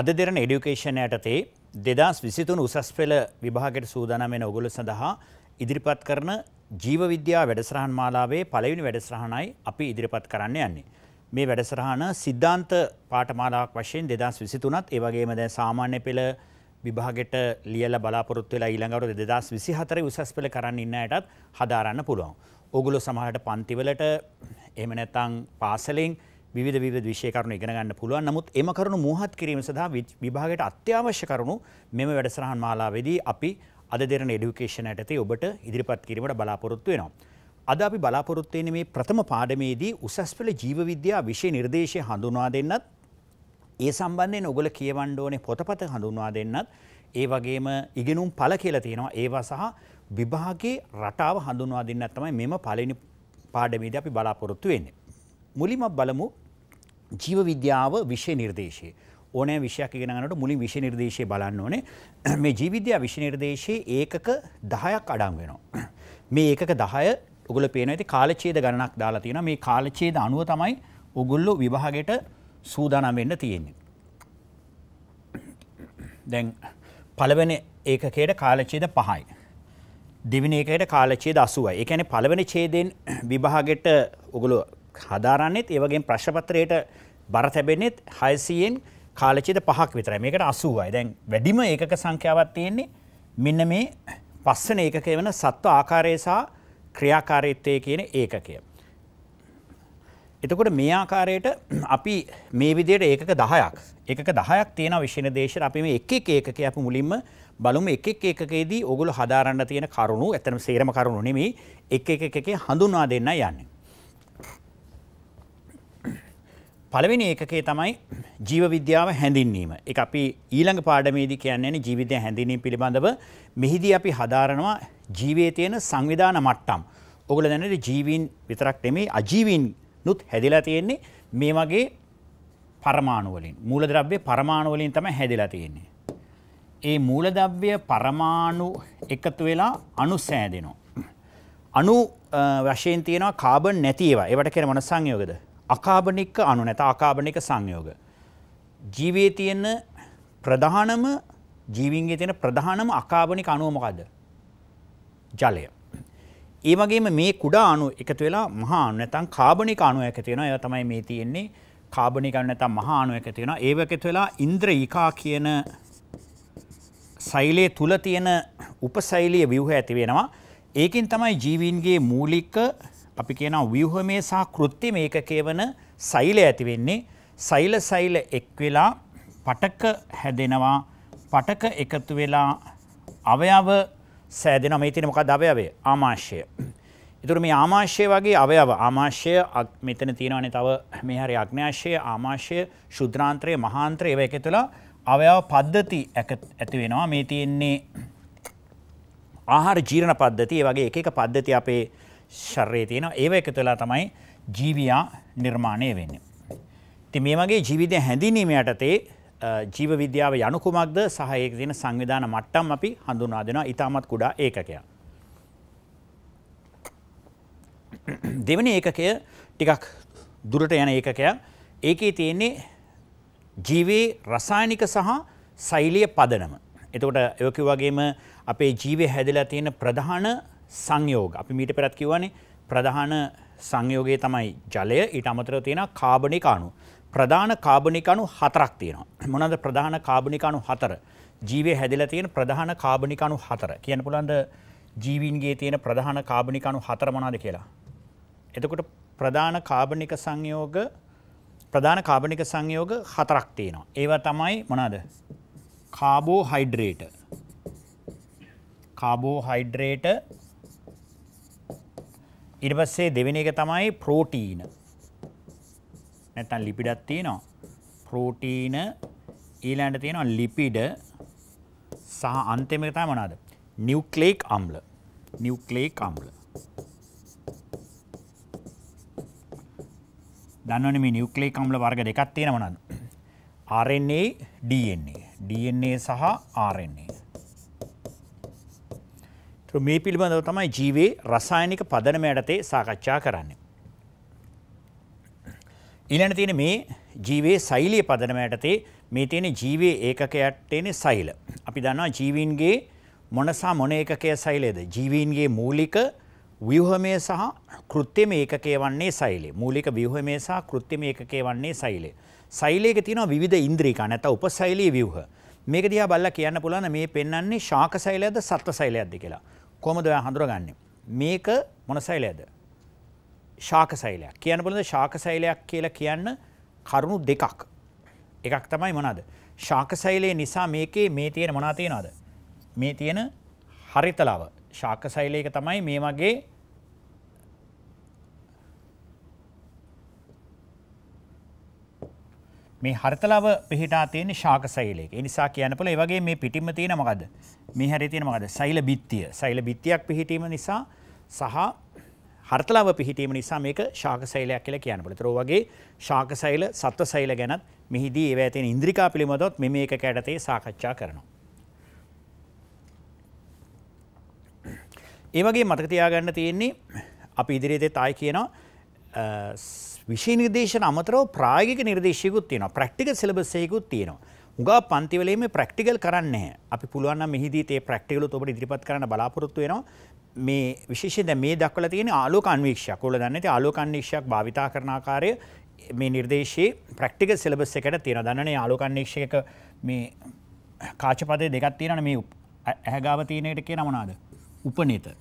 අද දෙරන එඩියුකේෂන් යටතේ දෙදස් විසිතුන් උසස් පෙළ විභාගයට සූදානමෙන ඔගොල සඳහා ඉදිරිපත් කරන ජීවවිද්‍යා වැඩසරහන් මාලාවේ පළවෙනි වැඩසරහණයි අපි ඉදිරිපත් කරන්න යන්නේ. මේ වැඩසරහන සිද්ධාන්ත පාටමාලාවක් වශයෙන් දෙදස් විසිතුනත් ඒවගේම දැ සාමාන්‍ය පෙළ විභාගෙට ලියල බලාපොරොත්තු වෙලා ඊළඟවට දෙදස් විසි හතර උසස් පෙළ කරන්න ඉන්නයටත් හදාරන්න පුළුවන්. ඔගුලු සමහට පන්තිවලට එමනැතං පාසලින් විධ විධ විශෂයකරණු ඉගෙන ගන්න පුළුවන් නමුත් එම කරුණු මුහත් කිරීම සඳහා විභාගයට අත්‍යවශ්‍ය කරුණු මෙම වැඩසරහන් මාලාවෙදී අපි අද දෙරන එඩිකේෂන ඇතේ ඔබට ඉදිරිපත් කිරීමට බලාපොරොත්තු වෙනවා. අද අපි බලාපොරොත්වයන මේ ප්‍රථම පාඩමේදී උසස් පෙළ ජීවවිද්‍යා විෂය නිර්දේශය හඳුන්වා දෙන්නත් ඒ සම්බන්ධයෙන් ඔගොල කියවන්්ඩෝනේ පොතපත හඳුන්වා දෙන්නත් ඒ වගේම ඉගෙනුම් පල කියලා තියෙනවා ඒවා සහ විභාගේ රටාව හඳුන්වා දෙන්න තමයි මෙම පලනි පාඩමීද අපි බලාපොරොත්තු වෙන්නේ. මුලිමක් බලමු ජීව විද්‍යාව විෂය නිර්දේශය. ඕනෑ විෂයක් ගෙනනට මුලින් විෂ නිර්දේශය බලන්න ඕනේ මේ ජීවිද්‍යා විෂ නිර්දේශයේ ඒකක දහයක් අඩං වෙනවා. මේ ඒකක දහය උගල පේන ඇති කාලචේද ගණනක් දාලා තියෙන මේ කාලචේද අනුව තමයි උගුල්ලු විභාගයට සූදානම් වෙන්න තියෙන්නේ. දැන් පළවෙනි ඒකකයට කාලචේද පහයි. දෙවිනි ඒකයට කාලචේද 80යි. ඒ කියන්නේ පළවෙනි ඡේදයෙන් විභාගයට උගල හදාරන්නෙත් ඒවගේ ප්‍රශ්පත්‍රයට බර තැබෙනෙත් හයසියෙන් කාලචිත පහක් විතර මේකට අසුවයි දැන් වැඩිම ඒකක සංඛ්‍යාවත් තියෙන්නේ මෙන්න මේ පස්සන ඒකක වන සත්ව ආකාරයසා ක්‍රියාකාරීත්වය කියන ඒකකය. එතකොට මේ ආකාරයට අපි මේ විදියට ඒකක දහයක් එකක දහයක් තියෙන විශ්න දේශ අපි මේ එකක් ඒකක අප මුලින්ම බලුම එකක් ඒකේදී ඔගුල හදාරන්න තියෙන කරුණු ඇතනම් සේරම කරුණු නෙමේ එක එකකේ හඳුනා දෙන්න යන්නේ. පළවෙනි ඒකකේ තමයි ජීව විද්‍යාව හැඳින්වීම. ඒක අපි ඊළඟ පාඩමේදී කියන්නේ ජීවිතය හැඳින්වීම පිළිබඳව මෙහිදී අපි හදාරනවා ජීවයේ තියෙන සංවිධාන මට්ටම්. ඔගොල්ලෝ දැනනේ ජීවීන් විතරක් නෙමෙයි අජීවීන් නුත් හැදිලා තියෙන්නේ මේ වගේ පරමාණු වලින්. මූලද්‍රව්‍ය පරමාණු වලින් තමයි හැදිලා තියෙන්නේ. ඒ මූලද්‍රව්‍ය පරමාණු එකතු වෙලා අණු සෑදෙනවා. අණු වශයෙන් තියෙනවා කාබන් නැති ඒවා. ඒවට කියන මොන සංයෝගද? අකාබනික අනු නැත ආකාබනික සංයෝග. ජීවයේ තියෙන ප්‍රධානම ජීවින්ගේ තියෙන ප්‍රධානම අකාබනික අනුවමකද. ජලය. ඒවගේම මේ කුඩා අනු එකතු වෙලා මහා නැතන් කාබනික අනුව එක තියෙන ඒ තමයි මේ තියෙන්නේ කාබනික අනු නැතන් මහා අනුව එක තියෙන ඒව එකතු වෙලා ඉන්ද්‍ර ඊකා කියන සෛලයේ තුල තියෙන උපසෛලීය ව්‍යුහ ඇති වෙනවා. ඒකෙන් තමයි ජීවීන්ගේ මූලික අපි කියනවා ව්‍යුහමය සහ කෘත්‍රිම ඒකකයේ වන සෛල ඇති වෙන්නේ සෛල සෛල එක් වෙලා පටක හැදෙනවා පටක එකතු වෙලා අවයව සෑදෙනවා මේ තියෙන මොකක්ද අවයවය ආමාශය එතුර මේ ආමාශය වගේ අවයව ආමාශය මෙතන තියෙනවනේ තව මේ හරි අග්න්‍යාශය ආමාශය ශුද්‍රාන්ත්‍රය මහාන්ත්‍රය ඒව එක තුළ අවයව පද්ධති ඇති වෙනවා මේ තියෙන්නේ ආහාර ජීර්ණ පද්ධති ඒ වගේ එක එක පද්ධති අපේ ශර්රය තියෙන ඒව එකතු වෙලා තමයි ජීවියා නිර්මාණය වෙන්නේ. ඉතින් මේ වගේ ජීවිතය හැඳින්වීම යටතේ ජීව විද්‍යාව යනු කුමක්ද සහ ඒකේ තියෙන සංවිධාන මට්ටම් අපි හඳුනා දෙනවා ඊටමත් කුඩා ඒකකයක්. දෙවෙනි ඒකකය ටිකක් දුරට යන ඒකකයක්. ඒකේ තියෙන්නේ ජීවේ රසායනික සහ ශෛලීය පදනම. එතකොට ඔය වගේම අපේ ජීවේ හැදලා තියෙන ප්‍රධාන සංයෝග අපි මීට පෙරත් කිවනේ ප්‍රධාන සංයෝගයේ තමයි ජලය ඊට අමතරව තියෙන කාබනික අණු. ප්‍රධාන කාබනික අණු හතරක් තියෙනවා. මොනවාද ප්‍රධාන කාබනික අණු හතර? ජීවයේ හැදිලා තියෙන ප්‍රධාන කාබනික අණු හතර. කියන්න පුළුවන්ද ජීවීන්ගේ තියෙන ප්‍රධාන කාබනික අණු හතර මොනවාද කියලා? එතකොට ප්‍රධාන කාබනික සංයෝග ප්‍රධාන කාබනික සංයෝග හතරක් තියෙනවා. ඒවා තමයි මොනවාද? කාබෝහයිඩ්‍රේට කාබෝහයිඩ්‍රේට ඊට පස්සේ දෙවෙනි එක තමයි ප්‍රෝටීන. නැත්තම් ලිපිඩක් තියෙනවා. ප්‍රෝටීන ඊළඟට තියෙනවා ලිපිඩ සහ අන්තිම එක තමයි මොනවාද? නියුක්ලියික් අම්ල. නියුක්ලියික් අම්ල. දන්නවනේ මේ නියුක්ලියික් අම්ල වර්ග දෙකක් තියෙනවා නේද? RNA, DNA. DNA සහ RNA. මේ පිළිබඳව තමයි ජීවේ රසායනික පදනම යටතේ සාකච්ඡා කරන්නේ. ඊළඟ තියෙන මේ ජීවේ සෛලිය පදනම යටතේ මේ තියෙන ජීවේ ඒකකයට තියෙන සෛල. අපි දන්නවා ජීවීන්ගේ මොනසා මොන ඒකකයේ සෛලයද? ජීවීන්ගේ මූලික ව්‍යුහමය සහ කෘත්‍යම ඒකකය වන්නේ සෛලය. මූලික ව්‍යුහමය සහ කෘත්‍යම ඒකකය වන්නේ සෛලය. සෛලයක තියෙනවා විවිධ ඉන්ද්‍රිකා නැත්නම් උපසෛලීය ව්‍යුහ. මේක දිහා බලලා කියන්න පුළුවන් මේ පෙන්වන්නේ ශාක සෛලයක්ද සත්ත්ව සෛලයක්ද කියලා. කොහොමද ඔයා හඳුරගන්නේ? මේක මොන සෛලයද? ශාක සෛලයක්. කියන්න බලන්න ශාක සෛලයක් කියලා කියන්න කරුණු දෙකක්. එකක් තමයි මොනවාද? ශාක සෛලයේ නිසා මේකේ මේ තියෙන මොනවා තියනවද? මේ තියෙන හරිතලව. ශාක සෛලයක තමයි මේ වගේ මේ හරතලව පිහිටා තියෙන ශාක සෛලයක. ඒ නිසා කියන්න පුළුවන් ඒ වගේ මේ පිටින්ම තියෙන මොකද? මේ හැරේ තියෙන මොකද? සෛල බිත්තිය. සෛල බිත්තියක් පිහිටීම නිසා සහ හරතලව පිහිටීම නිසා මේක ශාක සෛලයක් කියලා කියන්න පුළුවන්. ඒතර වගේ ශාක සෛල, සත්ව සෛල ගැනත් මෙහිදී ඒවා තියෙන ඉන්ද්‍රිකා පිළිබඳවත් මේ මේක කැඩතේ සාකච්ඡා කරනවා. ඒ වගේ මතක තියාගන්න තියෙන්නේ අපි ඉදිරියේදී තායි කියනවා විෂය නිර්දේශන අමතරව ප්‍රායෝගික නිර්දේශයකුත් තියෙනවා. ප්‍රැක්ටිකල් සිලබස් එකකුත් තියෙනවා. උගා පන්තිවලේ මේ ප්‍රැක්ටිකල් කරන්නේ අපි පුළුවන් නම් මෙහිදී තේ ප්‍රැක්ටිකල් උත් ඔබට ඉදිරිපත් කරන්න බලාපොරොත්තු වෙනවා. මේ විශේෂයෙන් දැන් මේ දක්වලා තියෙන ආලෝක අන්වීක්ෂයක්. ඔයාලා දන්නේ තේ ආලෝක අන්වීක්ෂයක් භාවිතා කරන ආකාරය මේ නිර්දේශයේ ප්‍රැක්ටිකල් සිලබස් එකට තියෙනවා. දන්නනේ ආලෝක අන්වීක්ෂයක මේ කාචපදේ දෙකක් තියෙනවනේ මේ ඇහැගාව තියෙන එකට කියනම මොනවාද? උපනේත.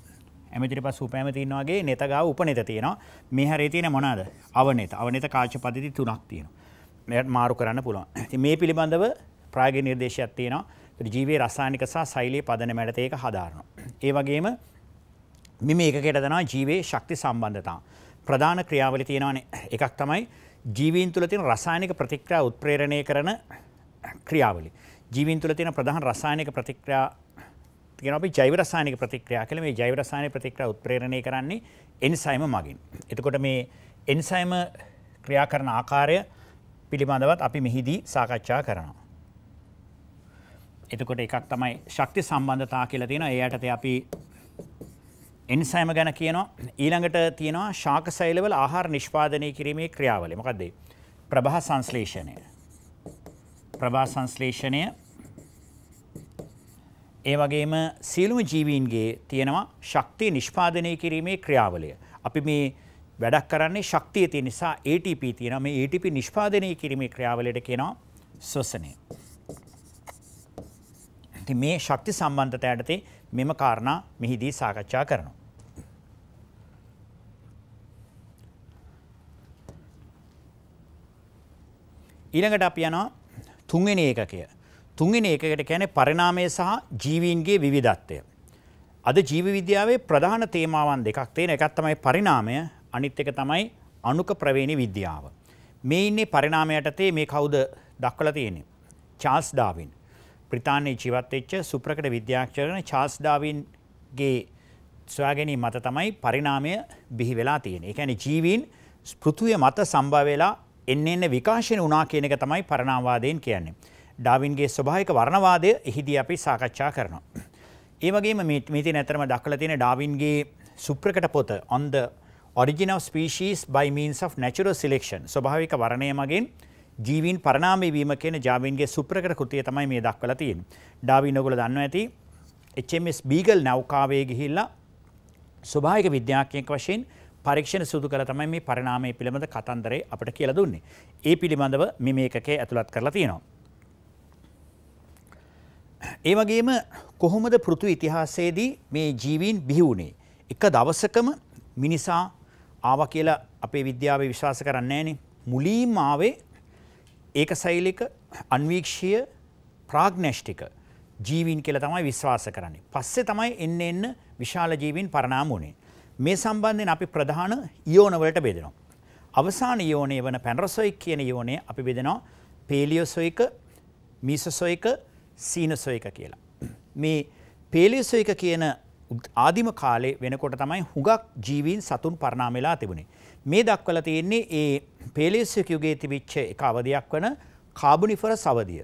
ඇමතිට පස් උපෑමතින්වාගේ නෙතගා උපනෙත තියෙනවා මේ හරේ තියෙන මොනාද අවනෙත අවනෙත කාච පතිති තුනක් තියෙනවා මෙයට මාරු කරන්න පුළුවන් ඇති මේ පිළිබඳව ප්‍රාග නිර්දේශයක් තියෙනවා ජීවේ රසානික සහ සෛලයේ පදන මැඩත ඒක හදාරනවා. ඒ වගේම මෙම ඒකකට දනවා ජීවේ ශක්ති සම්බන්ධතා. ප්‍රධාන ක්‍රියාවලි තියෙනවානේ එකක් තමයි ජීවීන් තුළ තියෙන රසායනික ප්‍රතික්‍රියා උත්ප්‍රේරණය කරන ක්‍රියාවලි. ජීවීන් තුළ තියෙන ප්‍රධාන රසායනික ප්‍රතික්‍රියා තියෙනවා අපි ජෛව රසායනික ප්‍රතික්‍රියා කියලා. මේ ජෛව රසායනික ප්‍රතික්‍රියා උත්ප්‍රේරණය කරන්නේ එන්සයිම මගින්. එතකොට මේ එන්සයිම ක්‍රියා කරන ආකාරය පිළිබඳවත් අපි මෙහිදී සාකච්ඡා කරනවා. එතකොට එකක් තමයි ශක්ති සම්බන්ධතා කියලා තියෙනවා. ඒ යටතේ අපි එන්සයිම ගැන කියනවා. ඊළඟට තියෙනවා ශාක සෛලවල ආහාර නිෂ්පාදනය කිරීමේ ක්‍රියාවලිය. මොකද්ද ඒ? ප්‍රභා සංශ්ලේෂණය. ප්‍රභා සංශ්ලේෂණය ඒ වගේම සියලුම ජීවීන්ගේ තියෙනවා ශක්තිය නිෂ්පාදනය කිරීමේ ක්‍රියාවලිය. අපි මේ වැඩක් කරන්නේ ශක්තිය තියෙන නිසා ATP තියෙනවා. මේ ATP නිෂ්පාදනය කිරීමේ ක්‍රියාවලියට කියනවා ශ්වසනය. ඉතින් මේ ශක්ති සම්බන්ධතාව යටතේ මෙම කාරණා මෙහිදී සාකච්ඡා කරනවා. ඊළඟට අපි යනවා තුන්වෙනි ඒකකය තුන්වෙනි එකකට කියන්නේ පරිණාමය සහ ජීවීන්ගේ විවිධත්වය. අද ජීව විද්‍යාවේ ප්‍රධාන තේමාවන් දෙකක් තියෙන එකක් තමයි පරිණාමය අනිත් එක තමයි අණුක ප්‍රවේණි විද්‍යාව. මේ ඉන්නේ පරිණාමයට තේ මේ කවුද දක්වලා තියෙන්නේ? Charles Darwin. බ්‍රිතාන්‍යයේ ජීවත් වෙච්ච සුප්‍රකට විද්‍යාඥයන චාල්ස් ඩාවින්ගේ සොයාගැනීම මත තමයි පරිණාමය බිහි වෙලා තියෙන්නේ. ඒ කියන්නේ ජීවීන් පෘථුවිය මත සම්භව වෙලා එන්න එන්න විකාශන වුණා කියන එක තමයි පරිණාමවාදයෙන් කියන්නේ. ඩාවින්ගේ ස්වභාවික වර්ණවාදය එහිදී අපි සාකච්ඡා කරනවා. ඒ වගේම මේති නැතරම දක්වලා තියෙන ඩාවින්ගේ සුප්‍රකට පොත on the origin of species by means of natural selection ස්වභාවික වර්ණය මගින් ජීවීන් පරිණාමය වීම කියන ජාවින්ගේ සුප්‍රකට කෘතිය තමයි මේ දක්වලා තියෙන්නේ. ඩාවින් ඔයගොල්ලෝ දන්නවා ඇති HMS Beagle නෞකාවේ ගිහිල්ලා ස්වභාවික විද්‍යාඥයෙක් වශයෙන් පරීක්ෂණ සිදු කළ තමයි මේ පරිණාමය පිළිබඳ කතන්දරේ අපිට කියලා දුන්නේ. ඒ පිළිබඳව මේ මේකකේ ඇතුළත් කරලා තියෙනවා. ඒ වගේම කොහොමද පෘතු ඉතිහාසයේදී මේ ජීවීන් බිහි වුණේ. එක දවසකම මිනිසා ආව කියලා අපේ විද්‍යාවේ විශ්වාස කරන්නේ නෑනේ. මුලින්ම ආවේ ඒක සෛලික අන්වීක්ෂීය ප්‍රාග්නෂ්ටික ජීවීන් කියලා තමයි විශ්වාස කරන්නේ. පස්සේ තමයි එන්න එන්න විශාල ජීවීන් පරණාම වුණේ. මේ සම්බන්ධයෙන් අපි ප්‍රධාන ඉයෝන වලට බෙදෙනවා. අවසාන ඉයෝනේ වන පැනරසොයික් කියන ඉයෝනේ අපි බෙදෙනවා පේලියොසොයික මීසොසොයික සීනසෝ එක කියලා. මේ පේලියසෝ එක කියන ආදිම කාලේ වෙනකොට තමයි හුඟක් ජීවීන් සතුන් පරණාමලා තිබුණේ. මේ දක්වල තියෙන්නේ ඒ පේලියසෝ යුගයේ තිබිච්ච එක අවධියක් වන කාබනිෆරස් අවධිය.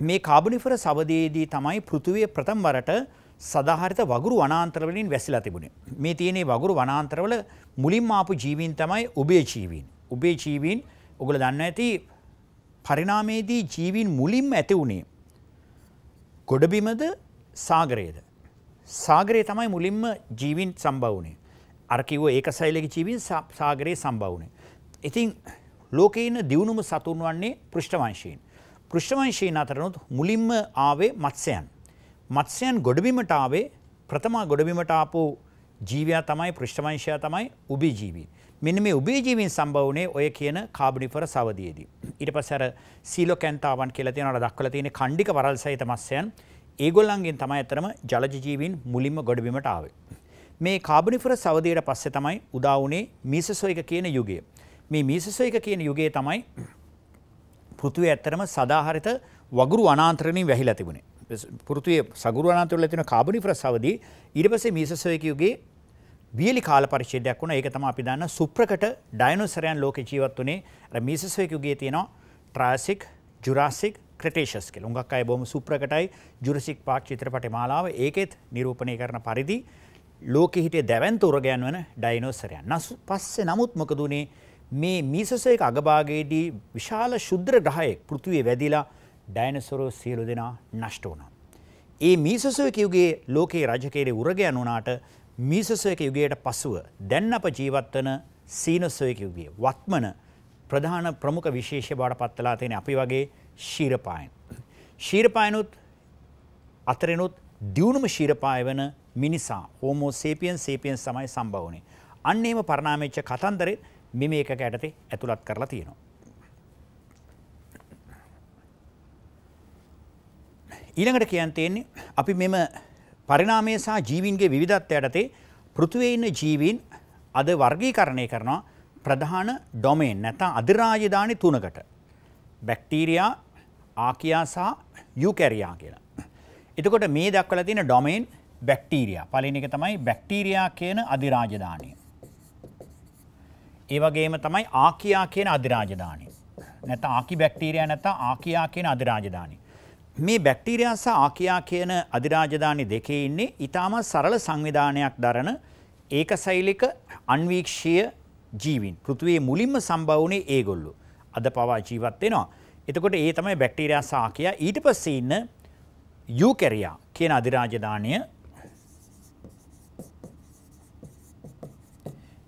මේ කාබනිෆරස් අවධියේදී තමයි පෘථිවිය ප්‍රථම වරට සදාහරිත වගුරු වනාන්තර වලින් වැසිලා තිබුණේ. මේ තියෙන වගුරු වනාන්තරවල මුලින්ම ආපු ජීවීන් තමයි උබේ ජීවීන්. උබේ ජීවීන් ඔගොල්ලෝ දන්න ඇති පරිණාමයේදී ජීවීන් මුලින්ම ඇති වුණේ ගොඩබිමද සාගරයේද. සාගරය තමයි මුලින්ම ජීවින් සම්බවනේ. අරකිව ඒක සයිලක ජීවින් සාගරයේ සම්බවනේ. ඉතින් ලෝකයින දියුණුම සතුන් වන්නේ පෘෂ්ඨවංශීන්. පෘෂ්ඨවංශීන් අතරනුත් මුලින්ම ආවේ මත්ස්‍යයන්. මත්ස්‍යයන් ගොඩබිමට ආවේ ප්‍රථමා ගොඩබිමට ආපු ජීවයා තමයි පෘෂ්ඨවංශයා තමයි උබි ජීවීන්. මෙන්න මේ උබේ ජීවීන් සම්භව වුණේ ඔය කියන කාබනිෆර සවදියේදී. ඊට පස්සේ අර සීලොකැන්තාවන් කියලා තියෙනවට දක්වලා තියෙන කණ්ඩික වරල් සහිත මත්ස්‍යයන් ඒගොල්ලන්ගෙන් තමයි අතරම ජලජ ජීවීන් මුලින්ම ගොඩබිමට ආවේ. මේ කාබනිෆර සවදියට පස්සේ තමයි උදා වුණේ මීසසොයික කියන යුගය. මේ මීසසොයික කියන යුගයේ තමයි පෘථිවිය ඇත්තරම සදාහරිත වගුරු අනාන්තරණින් වැහිලා තිබුණේ. පෘථිවියේ සගුරු අනාන්තරවල තියෙන කාබනිෆර සවදී ඊට පස්සේ මීසසොයික යුගයේ වියලි කාල පරිච්ඡේදයක් වුණා. ඒක තමයි අපි දන්න සුප්‍රකට ඩයිනෝසරයන් ලෝකේ ජීවත් වුණේ. අර මීසසෝයික යුගයේ තියෙනවා ට්‍රායසික්, ජුරාසික්, ක්‍රටේෂස් කියලා. උඟක් අය බොහොම සුප්‍රකටයි ජුරසික් පාක් චිත්‍රපටේ මාලාව. ඒකෙත් නිරූපණය කරන පරිදි ලෝකෙ හිටිය දැවැන්ත උරගයන් වන ඩයිනෝසරයන්. පස්සේ නමුත් මොකද උනේ මේ මීසසෝයික අගභාගයේදී විශාල ශුද්‍ර ග්‍රහයෙක් පෘථිවිය වැදිලා ඩයිනෝසරෝ සියලු දෙනා නෂ්ට වුණා. ඒ මීසසෝයික යුගයේ ලෝකේ රජකීරේ උරගයන් වුණාට මීසසයක යුගයට පසුව දැන් අප ජීවත්වන සීනස්සයක යුගිය වත්මන ප්‍රධාන ප්‍රමුඛ විශේෂ බාට පත්වලා තියෙන අපි වගේ ශීරපායන්. ශීරපායනුත් අතරෙනුත් දියුණුම ශීරපාය වන මිනිසා හෝමෝ සේපියන් සේපියන් සමයි සම්භවනේ. අන්නේම පරණාමච්ච කතන්දරෙත් මෙම එකක ඇටතේ ඇතුළත් කරලා තියෙනවා. ඊළඟට කියන් තියෙන්නේ අපි මෙම පරිණාමය සහ ජීවීන්ගේ විවිධත්වයට ඇතේ පෘථුවේ ඉන්න ජීවීන් අද වර්ගීකරණය කරනවා ප්‍රධාන ඩොමේන් නැත්නම් අධිරාජධානි තුනකට. බැක්ටීරියා, ආකියා සහ යුකැරියා කියලා. එතකොට මේ දක්වලා තියෙන ඩොමේන් බැක්ටීරියා. පළවෙනි එක තමයි බැක්ටීරියා කියන අධිරාජධානිය. ඒ වගේම තමයි ආකියා කියන අධිරාජධානිය. නැත්නම් ආකි බැක්ටීරියා නැත්නම් ආකියා කියන අධිරාජධානිය. මේ බැක්ටීරියා සහ ආකියා කියන අධිරාජධානි දෙකේ ඉන්නේ ඊටාම සරල සංවිධානයක් දරන ඒකසෛලික අන්වීක්ෂීය ජීවීන්. පෘථිවියේ මුලින්ම සම්භව වුණේ ඒගොල්ලෝ. අද පවා ජීවත් වෙනවා. එතකොට ඒ තමයි බැක්ටීරියා සහ ආකියා. ඊට පස්සේ ඉන්න යූකැරියා කියන අධිරාජධානිය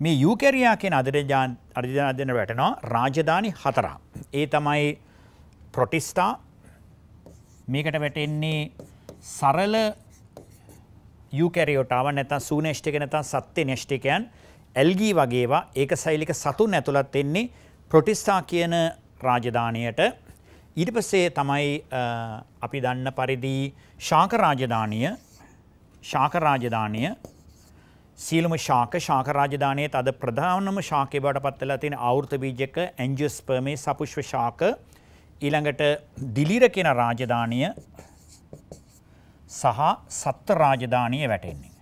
මේ යූකැරියා කියන අධිරාජධානිය වැටෙනවා රාජධානි හතරක්. ඒ තමයි ප්‍රොටිස්ටා මේකට වැටෙන්නේ සරල යුකැරියෝටාව නැතන් සූනේෂ්ටික නැතන් සත්‍ය නේෂ්ටිකයන් ඇල්ගී වගේවා ඒක සෛලික සතුන් ඇතුළත් එන්නේ ප්‍රොටිස්ථා කියන රාජධානයට ඉරිපසේ තමයි අපි දන්න පරිදි ශාක රාජධානය ශාක රාජධානය සීලම ශාක ශාක රාජධානයේ තද ප්‍රධානම ශාකය බවට පත් වෙලා තියෙන ආවෘත බීජක ඇන්ජියෝස්පර්මේ සපුෂ්ප ශාක ඊළඟට දිලිර කියන රාජධානිය සහ සත්ත්ව රාජධානිය වැටෙන්නේ.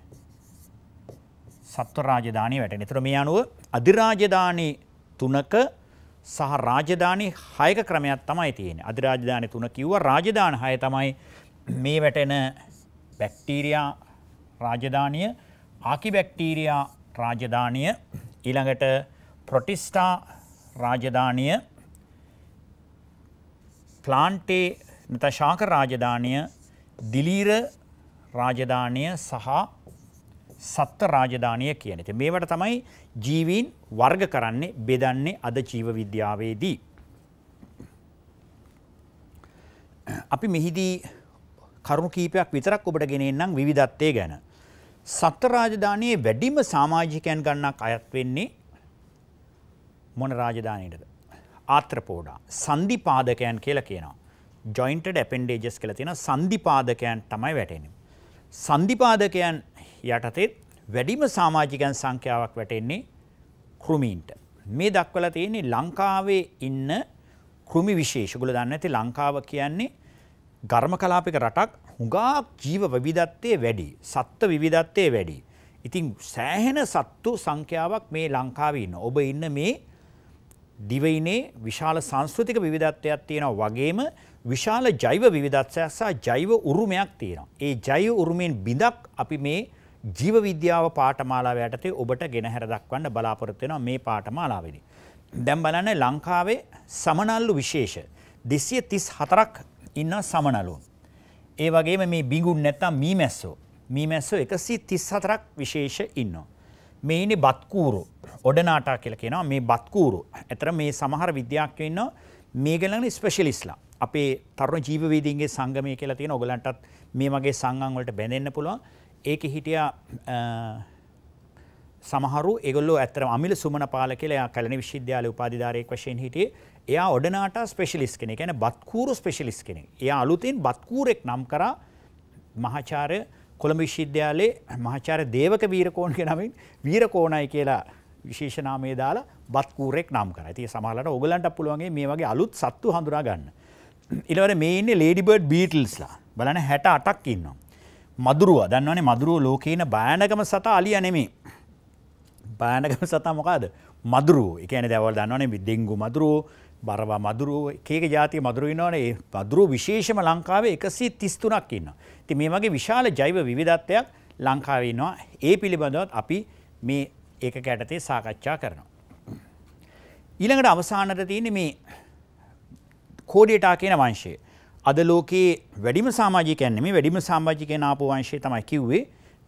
සත්ත්ව රාජධානිය වැටෙන. එතකොට මේ අනුව අධිරාජධානි තුනක සහ රාජධානි 6ක ක්‍රමයක් තමයි තියෙන්නේ. අධිරාජධානි තුන කිව්වා රාජධානි 6 තමයි මේ වැටෙන බැක්ටීරියා රාජධානිය, ආකිබැක්ටීරියා රාජධානිය, ඊළඟට ප්‍රොටිස්ටා රාජධානිය ප්ලාන්ටේ නැත ශාක රාජධානය දිලීර රාජධානය සහ සත්ත රාජධානය කියන එක. මේවට තමයි ජීවීන් වර්ග කරන්නේ බෙදන්නේ අද ජීව විද්‍යාවේදී. අපි මෙහිදී කරුණු කීපයක් විතරක් ඔබට ගෙනෙන්නම් විවිධත්වය ගැන. සත්ත රාජධානයේ වැඩිම සමාජිකයන් ගන්නක් අයත් වෙන්නේ මොන රාජධානයටද? ආත්‍රපෝඩා සන්ධිපාදකයන් කියලා කියනවා. ජොයින්ටඩ ඇපෙන්ඩේජස් කියලා තියෙන සන්ධිපාදකයන් තමයි වැටෙන්නේ. සන්ධිපාදකයන් යටතේ වැඩිම සමාජිකයන් සංඛ්‍යාවක් වැටෙන්නේ කෘමීන්ට. මේ දක්වලා තියෙන්නේ ලංකාවේ ඉන්න කෘමි විශේෂ. ඔයගොල්ලෝ දන්න ඇති ලංකාව කියන්නේ ඝර්ම කලාපික රටක්. හුඟා ජීව විවිධත්වයේ වැඩි. සත්ත්ව විවිධත්වයේ වැඩි. ඉතින් සෑහෙන සත්තු සංඛ්‍යාවක් මේ ලංකාවේ ඉන්න. ඔබ ඉන්න මේ දිවයිනේ විශාල සංස්කෘතික විවිධත්වයක් තියෙනවා වගේම විශාල ජෛව විවිධත්වයක් සහ ජෛව උරුමයක් තියෙනවා. ඒ ජෛව උරුමයෙන් බිඳක් අපි මේ ජීව විද්‍යාව පාඨමාලාව යටතේ ඔබට ගෙනහැර දක්වන්න බලාපොරොත්තු වෙනවා මේ පාඨමාලාවේදී. දැන් බලන්න ලංකාවේ සමනල්ලු විශේෂ 234ක් ඉන්න සමනලුන්. ඒ වගේම මේ බිඟුන් නැත්තම් මීමැස්සෝ. මීමැස්සෝ 134ක් විශේෂ ඉන්නවා. මේනි බත්කූරු ඔඩනාටා කියල කියෙනවා මේ බත්කූරු ඇතර මේ සමහර විද්‍යාක්වන්න මේගලන ස්පෙශලිස්ලා අපේ තරුණ ජීවවීදීන්ගේ සංගමය කියලා තියෙන ඔගලන්ටත් මේ මගේ සංගන්වලට බැඳෙන්න්න පුළුවන් ඒක හිටිය සමහරු එගොල්ල ඇතර අමිල සුමන පාල කියලා කලනි විශ්ද්‍යාල උපාධධාරයෙක් වශයෙන් හිටිය එයා ඔඩනාට ස්පෙශලිස් කෙනෙ ැන බත්කූරු ස්පෙශලිස් කෙනෙ එයා අලුතින් බත්කූරෙක් නම් කර මහචාරය කොළඹ විශ්වවිද්‍යාලයේ මහාචාර්ය දේවක වීරකෝණගේ නමින් වීරකෝණයි කියලා විශේෂ නාමය දාලා බත් කූරෙක් නම් කරා. ඉතින් සමහරවිට ඕගලන්ට පුළුවන් මේ වගේ අලුත් සත්තු හඳුනා ගන්න. ඊළඟට මේ ඉන්නේ ලේඩි බර්ඩ් බීටල්ස්ලා. බලන්න 68ක් ඉන්නවා. මදුරුව දන්නවනේ මදුරුව ලෝකේ ඉන භයානකම සතා අලියා නෙමෙයි. භයානකම සතා මොකද්ද? මදුරුව. ඒ කියන්නේ දැන් ඔයාලා දන්නවනේ ඩෙන්ගු මදුරුව, බරවා මදුරුව, එක එක જાතිය මදුරුව ඉන්නවනේ. ඒ මදුරුව විශේෂම ලංකාවේ 133ක් ඉන්නවා. ඉතින් මේ වගේ විශාල ජෛව විවිධත්වයක් ලංකාවේ ඉනවා. ඒ පිළිබඳවත් අපි මේ ඒකක යටතේ සාකච්ඡා කරනවා. ඊළඟට අවසානට තියෙන්නේ මේ කෝඩේටා කියන වංශය. අද ලෝකයේ වැඩිම සමාජිකයන් නෙමෙයි වැඩිම සමාජිකයන් ආපු වංශය තමයි කිව්වේ.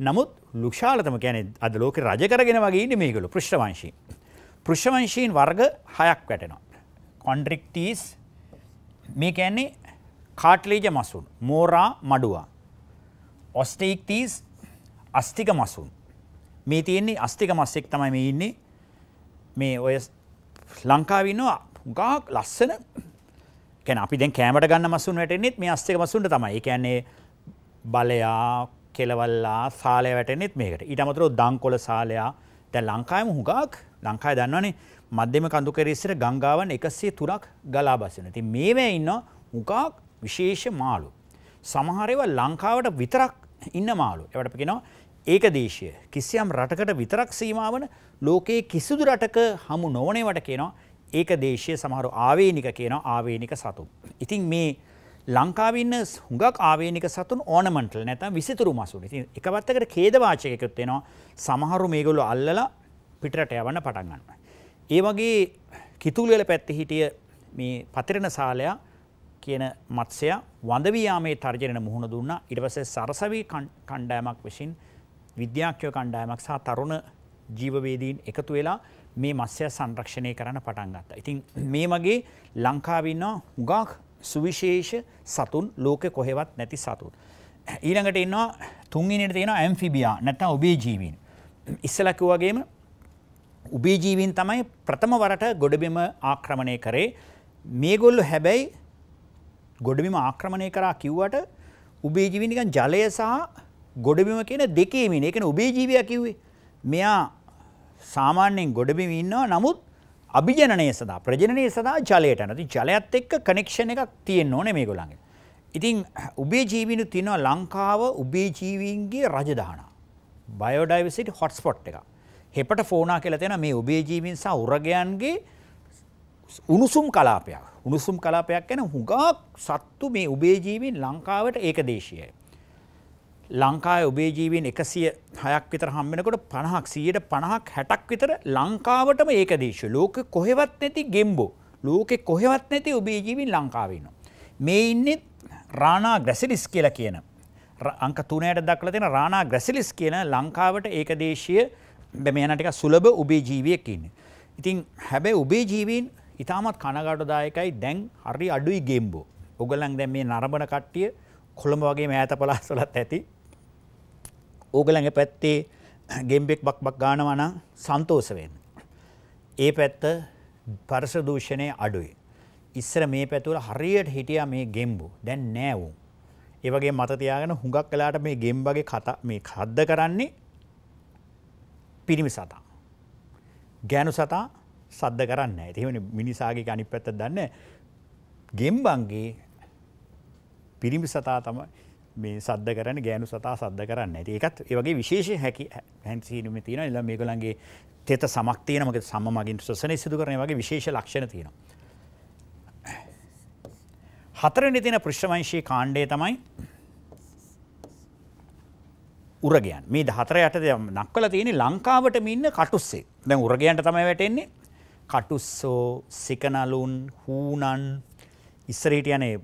නමුත් ලුක්ෂාලතම කියන්නේ අද ලෝකේ රජ කරගෙන වගේ ඉන්නේ මේගොල්ලෝ පෘෂ්ඨ වංශී. පෘෂ්ඨ වංශීන් වර්ග හයක් වැටෙනවා. කොන්ඩ්‍රෙක්ටිස් මේ කියන්නේ කාට්ලේජ මසුන්, මෝරා මඩුවා, ඔස්ටේක්තීස් අස්ටික මසුන් මේ තියෙන්නේ අස්ටික මස්සෙක් තමයි මේ ඉන්නේ මේ ඔය ලංකාවන්නවා ගාක් ලස්සන කැන අපි දැන් කෑමට ගන්න මසුන් වැටෙනෙත් මේ අස්ටික මසුන්ට තමයි කියන්නේ බලයා කෙලවල්ලා සාලය වැටෙනෙත් මේකට ඊටමතුර දංකොල සාලයා දැ ලංකායම හුගාක් ලංකාය දන්නවනේ මධ්‍යම කඳු කෙරෙස්සර ගංගාවන් එකසේ තුරක් ගලා බස්සන ති මේවැ ඉන්න හුකාක් විශේෂ මාලු. සමහරව ලංකාවට විතරක් ඉන්නමාලු. එවට කියනවා ඒක දේශය කිසියම් රටකට විතරක් සීමාවන ලෝකයේ කිසිදු රටක හමු නොවනේවට කියනවා ඒක දේශය සමහරු ආවේනික කියනවා ආවේනික සතුන්. ඉතින් මේ ලංකාවන්න හුඟක් ආවේනික සතුන් ඕනමටල් නැතම් විසිතුරු මසුන් ඉතින් එකවත්තකට කේදවාචයකුත් වෙනවා සමහරු මේගොලු අල්ලලා පිටරට යවන්න පටන්ගන්න. ඒ වගේ කිතුල්වෙල පැත්ත හිටිය මේ පතිරණ සාලයා කියන මත්සයා වඳවයාමේ තර්ජනයට මුහුණ දුන්නා ඉටවසේ සරසවී කණ්ඩෑමක් විසින් විද්‍යාක්‍යෝ කණ්ඩායමක් සහ තරුණ ජීවවේදීන් එකතු වෙලා මේ මත්සය සංරක්ෂණය කරන්න පටන් ගත්තා. ඉතින් මේ මගේ ලංකාවින්නවා හුගාක් සුවිශේෂ සතුන් ලෝකෙ කොහෙවත් නැති සතුන්. ඊළඟට ඉන්නවා තුන්ගනිට තියෙන ඇම්ෆිබියා නැත ඔබේ ජීවීන්. ඉස්සලකිවගේම උබේ ජීවීන් තමයි ප්‍රථම වරට ගොඩබෙම ආක්‍රමණය කරේ මේගොල්ලු හැබැයි ගොඩබිම ආක්‍රමණය කරා කිව්වට උබේ ජීවිනිකන් ජලය සහ ගොඩබිම කියන දෙකේමින එකන උබේ ජීවය කිව්වේ මෙයා සාමාන්‍යයෙන් ගොඩබිම ඉන්නවා නමුත් අභිජනය සදා ප්‍රජනය සදා ජලයට නති ජලයත් එක්ක කනෙක්ෂණ එකක් තියෙන් ඕන මේ ගොළඟ. ඉතින් උබේ ජීවිනු තිනවා ලංකාව උබේ ජීවීන්ගේ රජදාන. බයෝඩයිවසිට හොට්ස්පොට් එක. හෙපට ෆෝනා කියලා තියෙන මේ උබේ ජීවින් සහ උරගයන්ගේ උණුසුම් කලාපයක්. උණුසුම් කලාපයක් ගැන හුඟක් සත්තු මේ ඔබේ ජීවීන් ලංකාවට ඒකදේශීයයි. ලංකාවේ ඔබේ ජීවීන් 106ක් විතර හම් වෙනකොට 50ක් 150ක් 60ක් විතර ලංකාවටම ඒකදේශීය. ලෝකෙ කොහෙවත් නැති ගෙම්බෝ. ලෝකෙ කොහෙවත් නැති ඔබේ ජීවීන් ලංකාවේ ඉන්නවා. මේ ඉන්නේ රානා ග්‍රැසිලිස් කියලා කියන අංක 3ට දක්වලා තියෙන රානා ග්‍රැසිලිස් කියන ලංකාවට ඒකදේශීය මෙයාන ටික සුලභ ඔබේ ජීවියෙක් ඉන්නේ. ඉතින් හැබැයි ඔබේ ජීවීන් ඉතාමත් කනගඩදායකයි දැන් හරි අඩුයි ගේම්බෝ ඔගලන් දැන් මේ නරඹන කට්ටිය කොළඹ වගේ මෑත පලාස්වලත් ඇති ඕගලඟ පැත්තේ ගෙම්බෙක් බක් බක් ගානවනම් සන්තෝසවෙන්. ඒ පැත්ත පරස දූෂණය අඩුයි. ඉස්සර මේ පැතුවල හරියට හිටියා මේ ගෙම්බු දැන් නෑවූ. ඒවගේ මතතියාගෙන හුඟක් කලාට මේ ගෙම්බගේ කතා මේ කද්ද කරන්නේ පිරිමි සතා. ගෑනු සතා සද්ද කරන්න ඇතිහෙම මිනිසාගේ අනි පැත්ත දන්න ගෙම්බන්ගේ පිරිමි සතා තම මේ සද්ද කරන ගෑනු සතා සද්ද කරන්න ඇති එකත් ඒවගේ විශේෂ හැකි හැන්සිීනම තියෙන එල්ල මේ කොළන්ගේ තෙත සමක් තියනමක සම මගින් ස්වසන සිදු කරන වගේ විශේෂ ලක්ෂණ තියෙනවා. හතරනි තින පෘෂ්වංශී කාණ්ඩය තමයි උරගයන් මේ දහතර යට නක්වල තියෙන ලංකාවට මින්න කටුස්සේ දැන් උරගයන්ට තමයි වැටෙන්නේ කටුස්සෝ සිකනලුන් හූනන් ඉස්සරහිට යනේ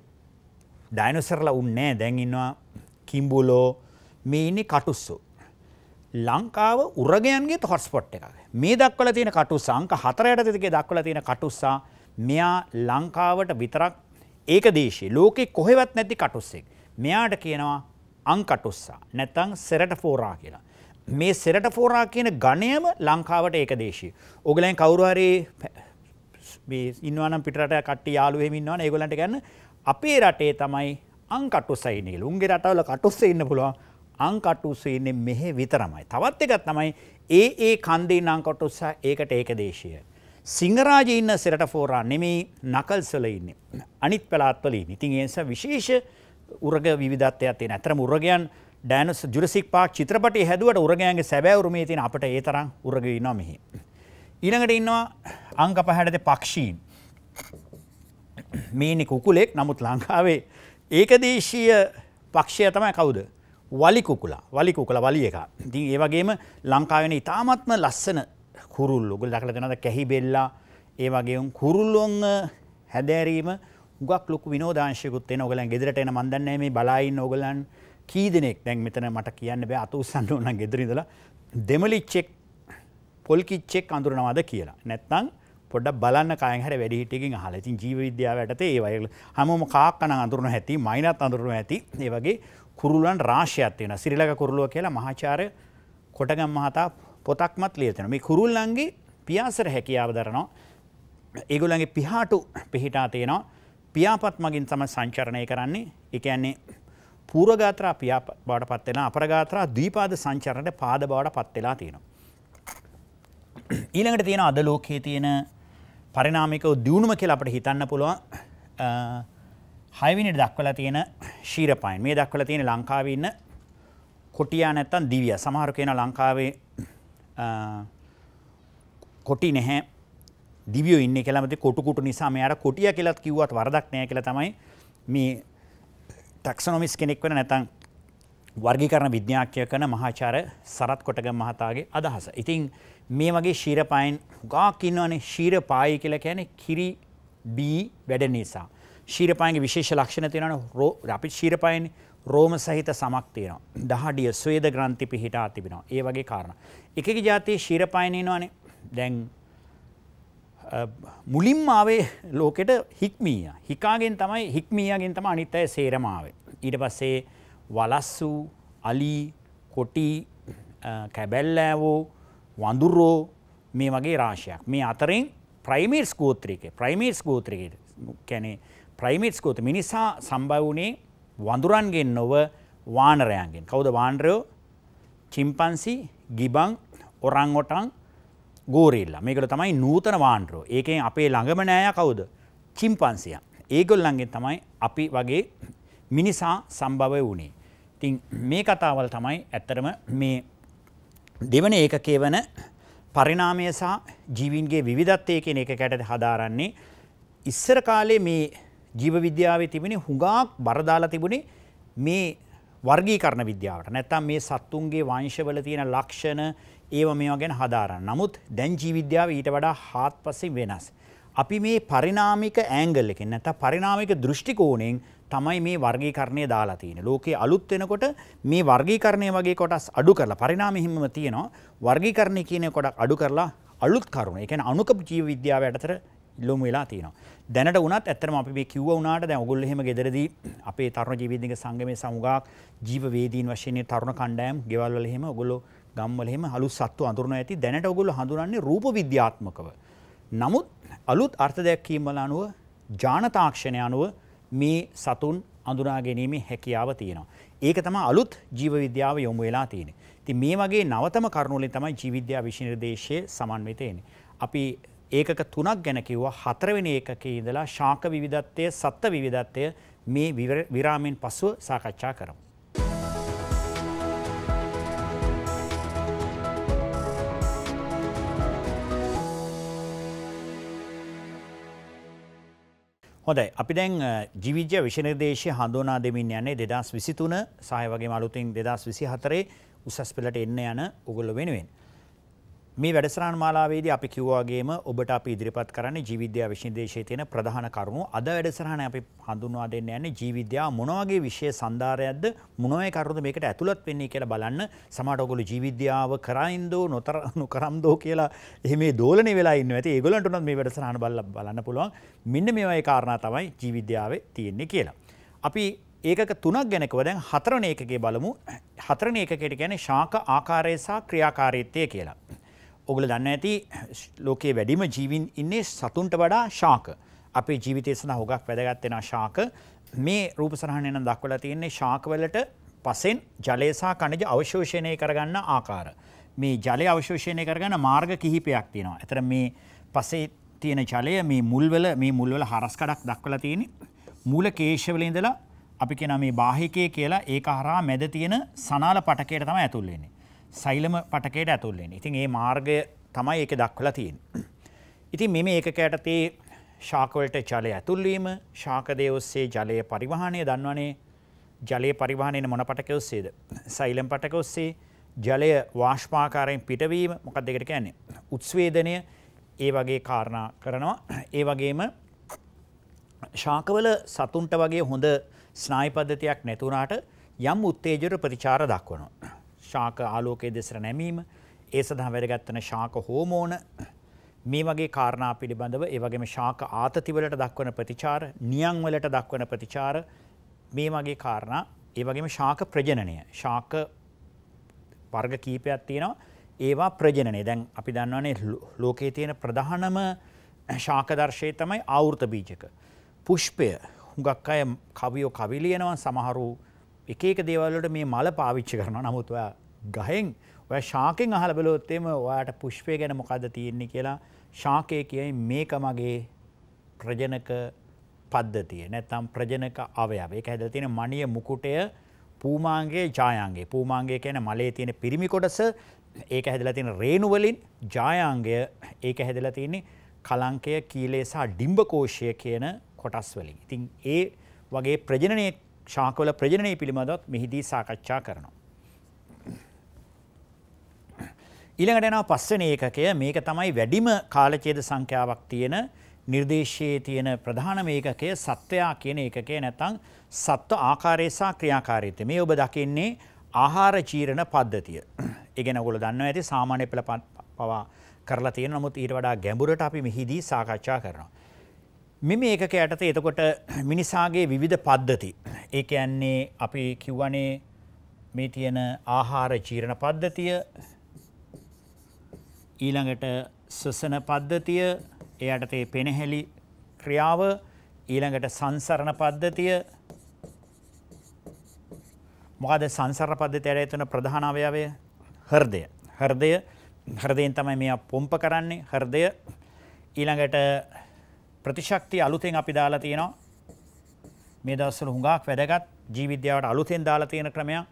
ඩයිනෝසර්ලා උන්නේ දැන් ඉන්නවා කිඹුලෝ මේ ඉන්නේ කටුස්සෝ ලංකාව උරගයන්ගේ හොට්ස්පොට් එකක් මේ දක්වලා තියෙන කටුස්සා අංක 4 යට දෙකේ දක්වලා තියෙන කටුස්සා මෙයා ලංකාවට විතරක් ඒක දේශේ ලෝකේ කොහෙවත් නැති කටුස්සෙක් මෙයාට කියනවා අංකටුස්සා නැත්නම් සෙරටෆෝරා කියලා මේ සෙරට ෆෝරා කියන ගණයම ලංකාවට ඒක දේශී. ඔගලන් කවුරුහරි ඉන්නවනම් පිටරට කට්ටි යාලුවෙමින්වා ඒගොලට ගන්න අපේ රටේ තමයි අංකටු සයිනල් උන්ගේ රටවල කටුස්ස ඉන්න පුළුවන් අංකටුස්සඉන්න මෙහෙ විතරමයි. තවත් එකත් තමයි ඒ ඒ කන්දේ නංකොටුස්ස ඒකට ඒක දේශය. සිංහරාජ ඉන්න සෙරට ෆෝරා නෙමෙයි නකල්සල ඉන්න. අනිත් පලාත්වලින් ඉතින් ඒස විශේෂ උරග විධත්වයක් තියෙන ඇතරම උරගයන් ඩෑනස් ජුරසික් පාක් චිත්‍රපටි හැදුවට උරගයන්ගේ සැබෑවරුමේ තින අපට ඒ තරම් උරග ඉන්නවා මෙහි. ඊළඟට ඉන්නවා අංක පහැඩත පක්ෂීන්. මේනි කුකුලෙක් නමුත් ලංකාවේ ඒකදේශීය පක්ෂය තමයි කවුද. වලි කුකුලා වලි කුකුල වලි එක. ඉතින් ඒ වගේම ලංකාවෙන ඉතාමත්ම ලස්සන කුරුල්ලු ගොල් දකලා දෙනවද කැහි බෙල්ලා ඒ වගේම කුරුල්ලොන් හැදෑරීම හුඟක් ලොකු විනෝදාංශයකුත් එන ඔයගලන් ගෙදරට එන මන් දන්නේ මේ බලා ඉන්න ඔයගලන් කී දෙනෙක් දැන් මෙතන මට කියන්න බෑ අත උස්සන්න ඕන නම් ගෙදර ඉඳලා දෙමලිච්චෙක් පොල් කිච්චෙක් අඳුරනවාද කියලා. නැත්නම් පොඩ්ඩක් බලන්න කායන් හැර වැඩි හිටියකින් අහලා. ඉතින් ජීව විද්‍යාව යටතේ ඒ වගේ හැමෝම කාක්කන අඳුරන හැටි, මයිනත් අඳුරන හැටි, ඒ වගේ කුරුල්ලන් රාශියක් තියෙනවා. ශ්‍රීලක කුරුල්ලෝ කියලා මහාචාර්ය කොටගම් මහතා පොතක්මත් ලියලා තියෙනවා. මේ කුරුල්ලන්ගේ පියාසර හැකියාව දරනවා. ඒගොල්ලන්ගේ පිහාටු පිහිටා තියෙනවා. පියාපත් මගින් තමයි සංචරණය කරන්නේ. ඒ කියන්නේ පූරගාත්‍රා පියා බවට පත් වෙන අපරගාත්‍රා ද්විපාද සංචරණයට පාද බවට පත් වෙලා තියෙනවා. ඊළඟට තියෙන අද ලෝකයේ තියෙන පරිණාමිකව දියුණුම කියලා අපිට හිතන්න පුළුවන් හයවිනිට දක්වලා තියෙන ශීරපයින්. මේ දක්වලා තියෙන ලංකාවේ ඉන්න කොටියා නැත්තම් දිව්‍ය. සමහර කියන ලංකාවේ කොටි නැහැ දිවියෝ ඉන්නේ කියලා මත කොටු කුටු නිසා මෙයාට කොටියා කියලාත් කිව්වත් වරදක් නැහැ කියලා තමයි මේ ටැක්සොනොමිස් කෙනෙක් වෙන නැතන් වර්ගිකරණ විද්‍යාක්ෂය කන මහාචාර සරත් කොටග මහතාගේ අදහස. ඉතින් මේ වගේ ශීරපායෙන් ගාකින්නවනේ ශීරපායි කියලා කියන්නේ කිරි බී වැඩ නිසා. ශීරපායන්ගේ විශේෂ ලක්ෂණ තියෙනවනේ අපි ශීරපායෙන් රෝම සහිත සමක් තියෙනවා. දහඩිය ස්වේද ග්‍රන්ථි පිහිටා තිබෙනවා. ඒ වගේ කාරණා. එකක જાතියේ ශීරපායන එනවනේ. දැන් මුලින්ම ආවේ ලෝකෙට හික්මීය. හිකාගෙන් තමයි හික්මියගෙන් තම අනිත් අය සේරමාවේ. ඊට පස්සේ වලස්සු අලි කොටි කැබැල්ලෑවෝ වඳුරෝ මේ වගේ රාශයක්. මේ අතරින් ප්‍රයිමේට්ස් ගෝත්‍රික ප්‍රයිමේට්ස් ගෝත්‍රික කැනේ ප්‍රයිමේට්ස් ගෝත මිනිසා සම්බව වුණේ වඳුරන්ගෙන් නොව වානරයන්ගෙන්. කවුද වාන්රයෝ චිම්පන්සි ගිබං ඔරංගොටන් ගෝරෙල්ලා මේකට තමයි නූතන වාන්ඩ්‍රෝ ඒකෙන් අපේ ළඟම නෑය කවුද චිම්පන්සිය ඒගොල්ලන්ගෙන් තමයි අපි වගේ මිනිසා සම්භවය වුණේ තින් මේ කතාවල් තමයි ඇත්තරම මේ දෙවන ඒකකේ වන පරිනාමය සහ ජීවින්ගේ විවිධත්වය කියන එක කැටට හදාරන්නේ ඉස්සර කාලේ මේ ජීවවිද්‍යාවේ තිබෙන හුඟාක් බරදාලා තිබුණේ මේ වර්ගී කරන විද්‍යාවට නැත්තම් මේ සත්තුන්ගේ වංශවල තියෙන ලක්ෂණ ඒව මේවා ගැන හදාරන්න. නමුත් දැන් ජීවිද්‍යාව ඊට වඩා හාත්පසින් වෙනස්. අපි මේ පරිණාමික ඇංගල් එකෙන් නැත්නම් පරිණාමික දෘෂ්ටි කෝණයෙන් තමයි මේ වර්ගීකරණය දාලා තියෙන්නේ. ලෝකේ අලුත් වෙනකොට මේ වර්ගීකරණය වගේ කොටස් අඩු කරලා පරිණාමය හිමම තියෙනවා. වර්ගීකරණය කියන කොටක් අඩු කරලා අලුත් කරුණු. ඒ කියන්නේ අනුකම්ප ජීව විද්‍යාව යටතට ඉල්ලුම් වෙලා තියෙනවා. දැනට වුණත් ඇත්තටම අපි මේ කිව්ව වුණාට දැන් ඔයගොල්ලෝ එහෙම ගෙදරදී අපේ තරුණ ජීවිදින්ක සංගමයේ සමුගාක් ජීව වේදීන් වශයෙන් තරුණ කණ්ඩායම් ගෙවල් වල එහෙම ඔයගොල්ලෝ ගම්වල එහෙම හලු සත්ව අඳුරන ඇති දැනට ඔගොල්ලෝ හඳුනන්නේ රූප විද්‍යාත්මකව. නමුත් අලුත් අර්ථ දැක්වීම වල අනුව ජාන තාක්ෂණය අනුව මේ සතුන් අඳුනා ගැනීමේ හැකියාව තියෙනවා. ඒක තමයි අලුත් ජීව විද්‍යාව යොමු වෙලා තියෙන්නේ. ඉතින් මේ වගේ නවතම කරුණු වලින් තමයි ජීව විද්‍යා විශ්වවිද්‍යාලයේ සමන්විත වෙන්නේ. අපි ඒකක තුනක් ගැන කිව්වා හතරවෙනි ඒකකේ ඉඳලා ශාක විවිධත්වය, සත්ත්ව විවිධත්වය මේ විරාමෙන් පසුව සාකච්ඡා කරමු. හොඳයි අපි දැන් ජීවිද්‍ය විෂනිර්දේශය හඳුනා දෙමින් යන්නේ දෙදස් විසිතුන සහය වගේ මලුතින් දෙදස් විසි හතරේ උසස් පෙලට එන්න යන උගොල්ල වෙනුවෙන්. මේ වැඩසරාන් මාලාවේදී අපි කිව්වාගේම ඔබට අපි ඉදිරිපත් කරන්නේ ජීවිද්‍යා විශ්වවිද්‍යාලයේ තියෙන ප්‍රධාන කරුණු. අද වැඩසටහන අපි හඳුන්වා දෙන්න යන්නේ ජීවිද්‍යාව මොන වගේ විෂය සංධාරයක්ද මොනවායේ කරුණුද මේකට ඇතුළත් වෙන්නේ කියලා බලන්න. සමහරට ඔයගොල්ලෝ ජීවිද්‍යාව කරයින්දෝ නොතර නොකරම්දෝ කියලා එහෙම දෝලණය වෙලා ඉන්නවා. ඇති ඒගොල්ලන්ට උනත් මේ වැඩසටහන බලන්න පුළුවන්. මෙන්න මේවායේ කාරණා තමයි ජීවිද්‍යාවේ තියෙන්නේ කියලා. අපි ඒකක තුනක් ගැනකව දැන් හතරන ඒකගේ බලමු. හතරන ඒකකයට කියන්නේ ශාක ආකාරය සහ ක්‍රියාකාරීත්වය කියලා. ඔගල දන්න ඇති ලෝකයේ වැඩිම ජීවින් ඉන්නේ සතුන්ට වඩා ශාක අපේ ජීවිතය සඳ හොගක් වැදගත්වෙන ශාක මේ රූප සරහණය නම් දක්වලා තියෙන්නේ ශාකවලට පසෙන් ජලයසා කණජ අවශෝෂණය කරගන්න ආකාර. මේ ජලය අවශෝෂණය කරගන්න මාර්ග කිහිපයක් තියෙනවා. ඇතර මේ පසේ තියෙන ජලය මේ මුල්වල මේ මුල්වල හරස්කඩක් දක්වලා තියෙන මූල කේශවල ඉඳලා අපි කියන මේ බාහිකය කියලා ඒක හරහා මැද තියෙන සනාල පටකයට තමයි ඇතුල් වෙන්නේ. සෛලම පටකයට ඇතුල්ලෙන් ඉතින් ඒ මාර්ගය තමයි ඒක දක්වලා තියෙන්. ඉතින් මෙම ඒකකයටතේ ශාකවලට ජලය ඇතුල්වීම ශාකදය ඔස්සේ ජලය පරිවාහනය දන්වනේ ජලය පරිවාහනයට මොන පටක ඔස්සේද. සෛලම් පටක ඔස්සේ ජලය වාශ්පාකාරයෙන් පිටවීම මොකක් දෙකට කියන්නේ. උත්ස්වේදනය ඒ වගේ කාරණා කරනවා ඒ වගේම ශාකවල සතුන්ට වගේ හොඳ ස්නායිපද්ධතියක් නැතුනාට යම් උත්තේජර ප්‍රතිචාර දක්වනවා. ශාක ආලෝකයේ දෙසට නැමීම ඒ සඳහා වැඩගත්වන ශාක හෝමෝන මේ වගේ කාරණා පිළිබඳව ඒවගේම ශාක ආතතිවලට දක්වන ප්‍රතිචාර නියං වලට දක්වන ප්‍රතිචාර මේ වගේ කාරණා ඒවගේම ශාක ප්‍රජනනය ශාක වර්ග කීපයක් තියෙනවා ඒවා ප්‍රජනනය දැන් අපි දන්නවනේ ලෝකයේ තියෙන ප්‍රධානම ශාකදර්ශය තමයි ආවෘත බීජක. පුෂ්පය හුඟක් අය කවියෝ කවිලියනවා සමහරු එක එක දේවල්ලට මේ මල පාවිච්චි කරන නමුත් ඔයා ගහෙන් ඔය ශාකෙන් අහල බලොත්තේම ඔයාට පුෂ්පය ගැන මොකද තියෙන්නේ කියලා ශාකය කියයි මේක මගේ ප්‍රජනක පද්ධතිය නැත්තම් ප්‍රජනක අවයව එක හැදල තියෙන මනිය මුකුටය පූමාන්ගේ ජායන්ගේ පූමාන්ගේ කියන මලේ තියෙන පිරිමි කොටස ඒක හැදලා තියෙන රේණුවලින් ජායන්ගය ඒක හැදලා තියෙන්නේ කලංකය කීලේ සහ ඩිම්බකෝෂය කියන කොටස් වලින්. ඉතින් ඒ වගේ ප්‍රජනනය ශාකවල ප්‍රජනනය පිළිබඳවත් මෙහිදී සාකච්ඡා කරනවා. ඊළඟට යනවා පස්වෙනි ඒකකය මේක තමයි වැඩිම කාලඡේද සංඛ්‍යාවක් තියෙන නිර්දේශයේ තියෙන ප්‍රධානම ඒකකය සත්වයා කියන ඒකකය නැත්නම් සත්ව ආකාරය සහ ක්‍රියාකාරීත්වය. මේ ඔබ දකින්නේ ආහාර ජීර්ණ පද්ධතිය. ඒ ගැන ඔයගොල්ලෝ දන්නවා ඇති සාමාන්‍ය පෙළ පවා කරලා තියෙනවා. නමුත් ඊට වඩා ගැඹුරට අපි මෙහිදී සාකච්ඡා කරනවා. මෙම ඒකක යටත එතකොට මිනිසාගේ විවිධ පද්ධති. ඒ ඇන්නේ අපි කිව්වනේ මේ තියෙන ආහාර චීරණ පද්ධතිය ඊළඟට ස්වසන පද්ධතිය එයටතේ පෙනහෙලි ක්‍රියාව ඊළඟට සංසරණ පද්ධතිය මොකද සංසර පද්ධතියට ඇතුන ප්‍රධාන අවයවය හෘදය. හෘදය හෘදයෙන් තමයි මේ පොම්ප කරන්නේ හෘදය ඊළඟට ප්‍රතිශක්තිය අලුතෙන් අපි දාලා තියෙනවා. මේ දවස්වල හුඟක් වැඩගත් ජීවිද්‍යාවට අලුතෙන් දාලා තියෙන ක්‍රමයක්.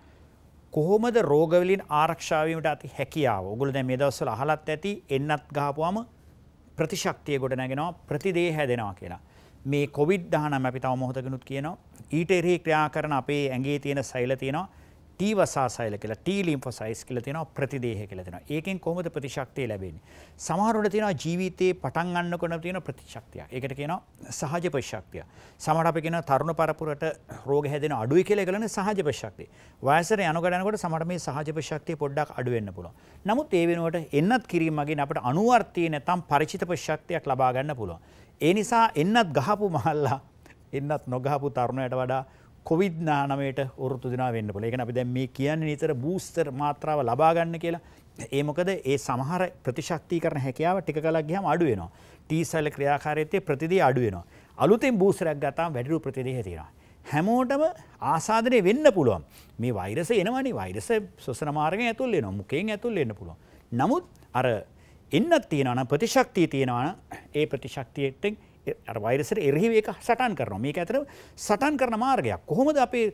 කොහොමද රෝගවලින් ආරක්ෂා වීමට ඇති හැකියාව? ඔගොල්ලෝ දැන් මේ දවස්වල අහලත් ඇති එන්නත් ගහපුවාම ප්‍රතිශක්තිය ගොඩ නැගෙනවා ප්‍රතිදේ හැදෙනවා කියලා. මේ කොවිඩ් 19 අපි තව මොහොතකිනුත් කියනවා. ඊට එරෙහි ක්‍රියා කරන අපේ ඇඟේ තියෙන සෛල තියෙනවා. T වසාසයිල කියලා T ලිම්ෆොසයිට්ස් කියලා තියෙනවා ප්‍රතිදේහ කියලා තියෙනවා. ඒකෙන් කොහොමද ප්‍රතිශක්තිය ලැබෙන්නේ? සමහර වල තියෙනවා ජීවිතේ පටන් ගන්නකොට තියෙන ප්‍රතිශක්තිය. ඒකට කියනවා සහජ ප්‍රතිශක්තිය. සමහර අපි කියනවා තරුණ පරපුරට රෝග හැදෙන අඩුයි කියලා ඒකලනේ සහජ ප්‍රතිශක්තිය. වයසට යනකොට යනකොට සමහර මේ සහජ ප්‍රතිශක්තිය පොඩ්ඩක් අඩු වෙන්න පුළුවන්. නමුත් ඒ වෙනුවට එන්නත් කිරීම මගින් අපිට අනුවර්තී නැත්නම් ಪರಿචිත ප්‍රතිශක්තියක් ලබා ගන්න පුළුවන්. ඒ නිසා එන්නත් ගහපු මහල්ලා එන්නත් නොගහපු තරුණයට වඩා කොවිD නානමයට ඔරුතු දෙනා වෙන්න පුළ එක අපි දැන් මේ කියන්නේ නිතර බූස්තර මාත්‍රාව ලබාගන්න කියලා ඒ මොකද ඒ සමහර ප්‍රතිශක්ති කරන හැකියාව ටික කලක් ගියාම අඩු වෙනවා. ටීසල් ක්‍රියාකාරීත්වය ප්‍රතිදී අඩු වෙනවා. අලුතෙන් බූස්ටරයක් ගත්තාම වැඩිරු ප්‍රතිදී හැදෙනවා. හැමෝටම ආසාදනය වෙන්න පුළුවන්. මේ වෛරස එනවනේ වෛරස සොසන මාර්ගයෙන් ඇතුල් වෙනවා. මුඛයෙන් ඇතුල් වෙන්න පුළුවන්. නමුත් අර එන්නක් තියෙනවා නම් ප්‍රතිශක්තිය තියෙනවා නම් ඒ ප්‍රතිශක්තියෙන් වෛරසට එරහිව එක සටන් කරනවා මේක ඇතර සටන් කරන මාර්ගයක් කොහොමද අපේ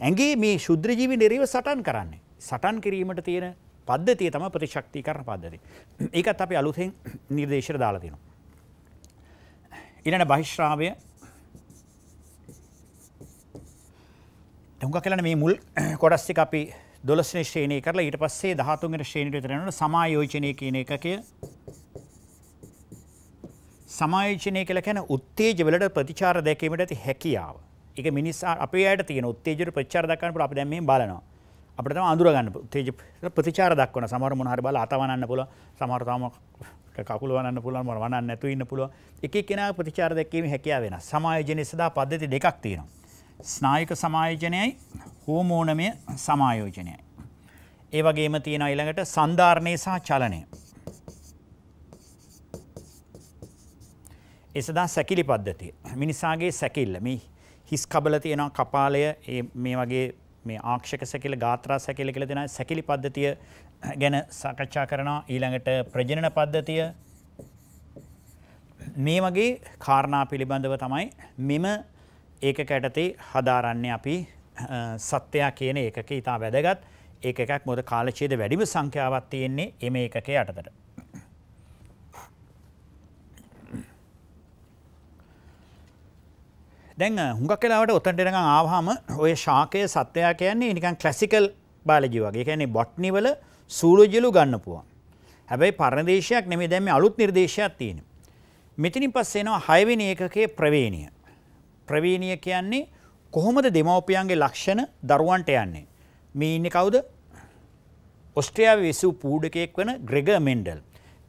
ඇගේ මේ ශුද්‍රජීවි නිරව සටන් කරන්නේ සටන් කිරීමට තියෙන පද්ධතිය තම ප්‍රතිශක්ති කරන පද්ධති. ඒකත් අපි අලුතෙන් නිර්දේශයට දාලා තියෙනවා. ඊළඟ බහිශ්‍රාවය හුඟක් කියලා මේ මුල් කොටස් ටික අපි 12 වෙනි ශ්‍රේණිය කරලා ඊට පස්සේ 13 වෙනි ශ්‍රේණියට විතර යනකොට සමායෝජනය කියන එකකය සමායෝජනය කියලා කියන්නේ උත්තේජ වලට ප්‍රතිචාර දැකීමට ඇති හැකියාව. ඒක මිනිසා අපේ අයට තියෙන උත්තේජයට ප්‍රතිචාර දක්වන්න පුළුවන් අපි දැන් මෙහෙම බලනවා. අපිට තමයි අඳුර ගන්න උත්තේජ ප්‍රතිචාර දක්වන සමහර මොන හරි බල අතවනන්න පුළුවන්. සමහර තාම කකුල වනන්න පුළුවන් මොන වනන්න නැතු ඉන්න පුළුවන්. එක එක්කෙනා ප්‍රතිචාර දැක්වීමේ හැකියාව වෙනස්. සමායෝජනයේ සදා පද්ධති දෙකක් තියෙනවා. ස්නායක සමායෝජනයයි හෝමෝනමය සමායෝජනයයි. ඒ වගේම තියෙනවා ඊළඟට සන්ධාරණය සහ චලනය. ඒ සඳහා සැකිලි පද්ධතිය. මිනිසාගේ සැකිල්ල මේ හිස් කබල තියෙනවා කපාලය මේ වගේ මේ ආක්ෂක සැකිල ගාත්‍රා සැකිල කියලා දෙන සැකිලි පද්ධතිය ගැන සාකච්ඡා කරනවා ඊළඟට ප්‍රජනන පද්ධතිය මේ වගේ කාරණා පිළිබඳව තමයි මෙම ඒකක යටතේ හදාරන්නේ අපි සත්‍යයා කියන ඒකක ඊට වැදගත් ඒකකක් මොකද කාලච්ඡේද වැඩිම සංඛ්‍යාවක් තියෙන්නේ මේ ඒකකේ යටතට. දැන් හුඟක් කලාවට ඔතන්ටෙනක ආහම ඔය ශාකය සත්වයා කියන්නේ නිකන් කලසිකල් බාලජි වගේ කියන්නේ බොට්නිවල සූලෝජිලු ගන්න පුළුවන්. හැබැයි පරණදේශයක් නෙමෙයි දැන් මේ අලුත් නිර්දේශයක් තියෙන. මෙතනින් පස්සේ එනවා හයවෙනි ඒකකයේ ප්‍රවේණිය. ප්‍රවේණිය කියන්නේ කොහොමද දෙමව්පියන්ගේ ලක්ෂණ දරුවන්ට යන්නේ? මේ ඉන්නේ කවුද? ඔස්ට්‍රියාවේ විසූ පූඩකයෙක් වන ග්‍රෙගර් මෙන්ඩල්.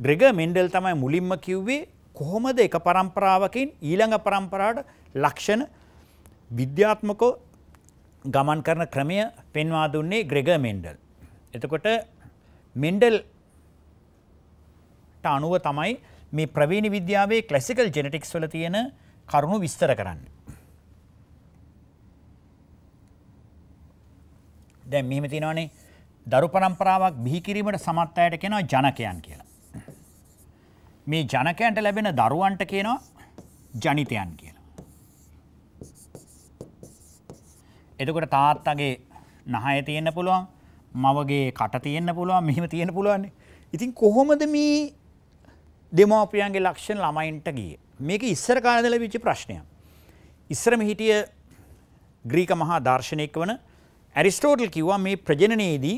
ග්‍රෙගර් මෙන්ඩල් තමයි මුලින්ම කිව්වේ කොහොමද එක પરම්පරාවකින් ඊළඟ પરම්පරාවට ලක්ෂණ විද්‍යාත්මකෝ ගමන් කරන ක්‍රමය පෙන්වා දුන්නේ ග්‍රෙග මෙන්ඩල්. එතකොට මෙන්ඩල් අනුව තමයි මේ ප්‍රවීණ විද්‍යාවේ කලසිකල් ජෙනටික්ස් වල තියෙන කරුණු විස්තර කරන්න. දැන් මෙහෙම තියෙනවානේ දරු પરම්පරාවක් බිහි කිරීමට සමත් අයට කියනවා ජනකයන් කියලා. මේ ජනකයන්ට ලැබෙන දරුවන්ට කියනවා ජනිතයන් කියලා. එතකොට තාත්තගේ නහය තියෙන්න පුළුවන් මවගේ කට තියෙන්න පුළුවන් මෙහිම තියෙන පුළුවන් ඉතින් කොහොමද මේ දෙමෝපියන්ගේ ලක්ෂණ ළමයින්ට ගිය මේක ඉස්සර කාලදල විච්චි ප්‍රශ්නය ඉස්සරම හිටිය ග්‍රීක මහා දර්ශනයක් වන ඇරිස්ටෝටල් කිව්වා මේ ප්‍රජනනයේදී